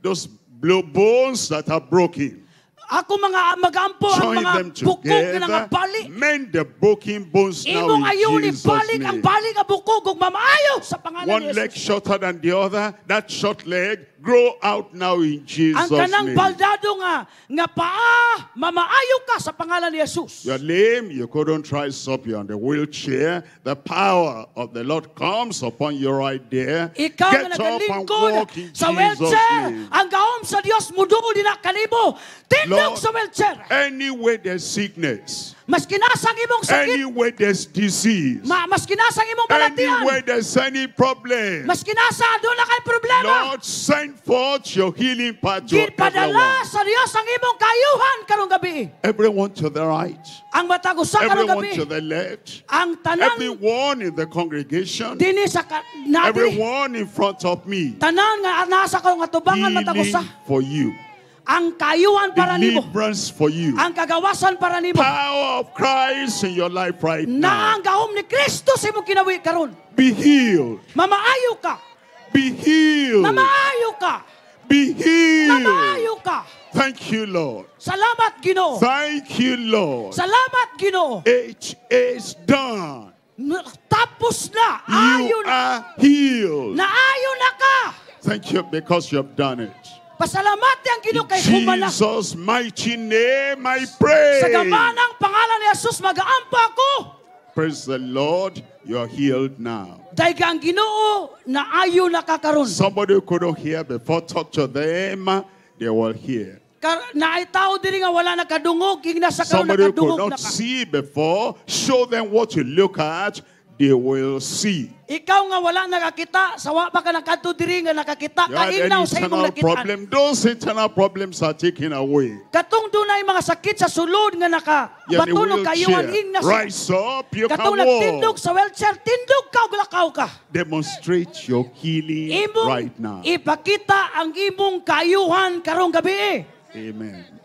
those blow bones that are broken. Ako mga magampo ang mga bukog na nga balik. Mend the broken bones now in Jesus' balik name. ang balik ang bukog ug mamaayo sa pangalan One leg shorter than the other, that short leg grow out now in Jesus' name. Ang kanang name. baldado nga, nga paa, mamaayo ka sa pangalan ni Jesus. You're lame, you couldn't try to stop you on the wheelchair. The power of the Lord comes upon you right there. Ikaw Get up and walk in sa Jesus wheelchair. Name. Ang gaom sa Dios mudugo din kalibo. Tindog sa wheelchair. Anyway, there's sickness. Maski nasa ang imong sakit. Anywhere there's disease. Ma, maski nasa ang imong balatian. Anywhere there's any problem. Maski nasa aduna kay problema. Lord, send forth your healing power to Gipadala sa Dios ang imong kayuhan karong gabi. Everyone to the right. Ang ko sa karong gabi. Everyone to the left. Ang tanan. Everyone in the congregation. Dini sa nadi. Everyone in front of me. Tanan nga nasa karong atubangan ko sa. for you ang kayuan para nimo. for you. Ang kagawasan para nimo. Power of Christ in your life right now. Na ang gahom ni Kristo sa imong kinabuhi karon. Be healed. Mamaayo ka. Be healed. Mamaayo ka. Be healed. Mamaayo ka. Thank you, Lord. Salamat, Ginoo. Thank you, Lord. Salamat, Ginoo. It is done. Tapos na. Ayo you na. are healed. Naayo na ka. Thank you because you have done it. Pasalamate ang Ginoo kay humana. Jesus mighty name I pray. Sa gamanang pangalan ni Jesus magaampa ako. Praise the Lord, you are healed now. Daigang Ginoo na ayo nakakaron. Somebody who couldn't hear before talk to them, they will hear. na tao diri nga wala nakadungog ing sa karon nakadungog na Somebody who could not see before, show them what you look at they will see. Ikaw nga wala nakakita, sawa pa ka nakadto diri nga nakakita ka inaw sa imong nakita. problem, those eternal problems are taken away. Katong dunay mga sakit sa sulod nga naka batunog kayo ang igna. Rise up, you Katong can walk. Tindog sa wheelchair, tindog ka ug lakaw ka. Demonstrate your healing right now. Ipakita ang imong kayuhan karong gabi. Amen.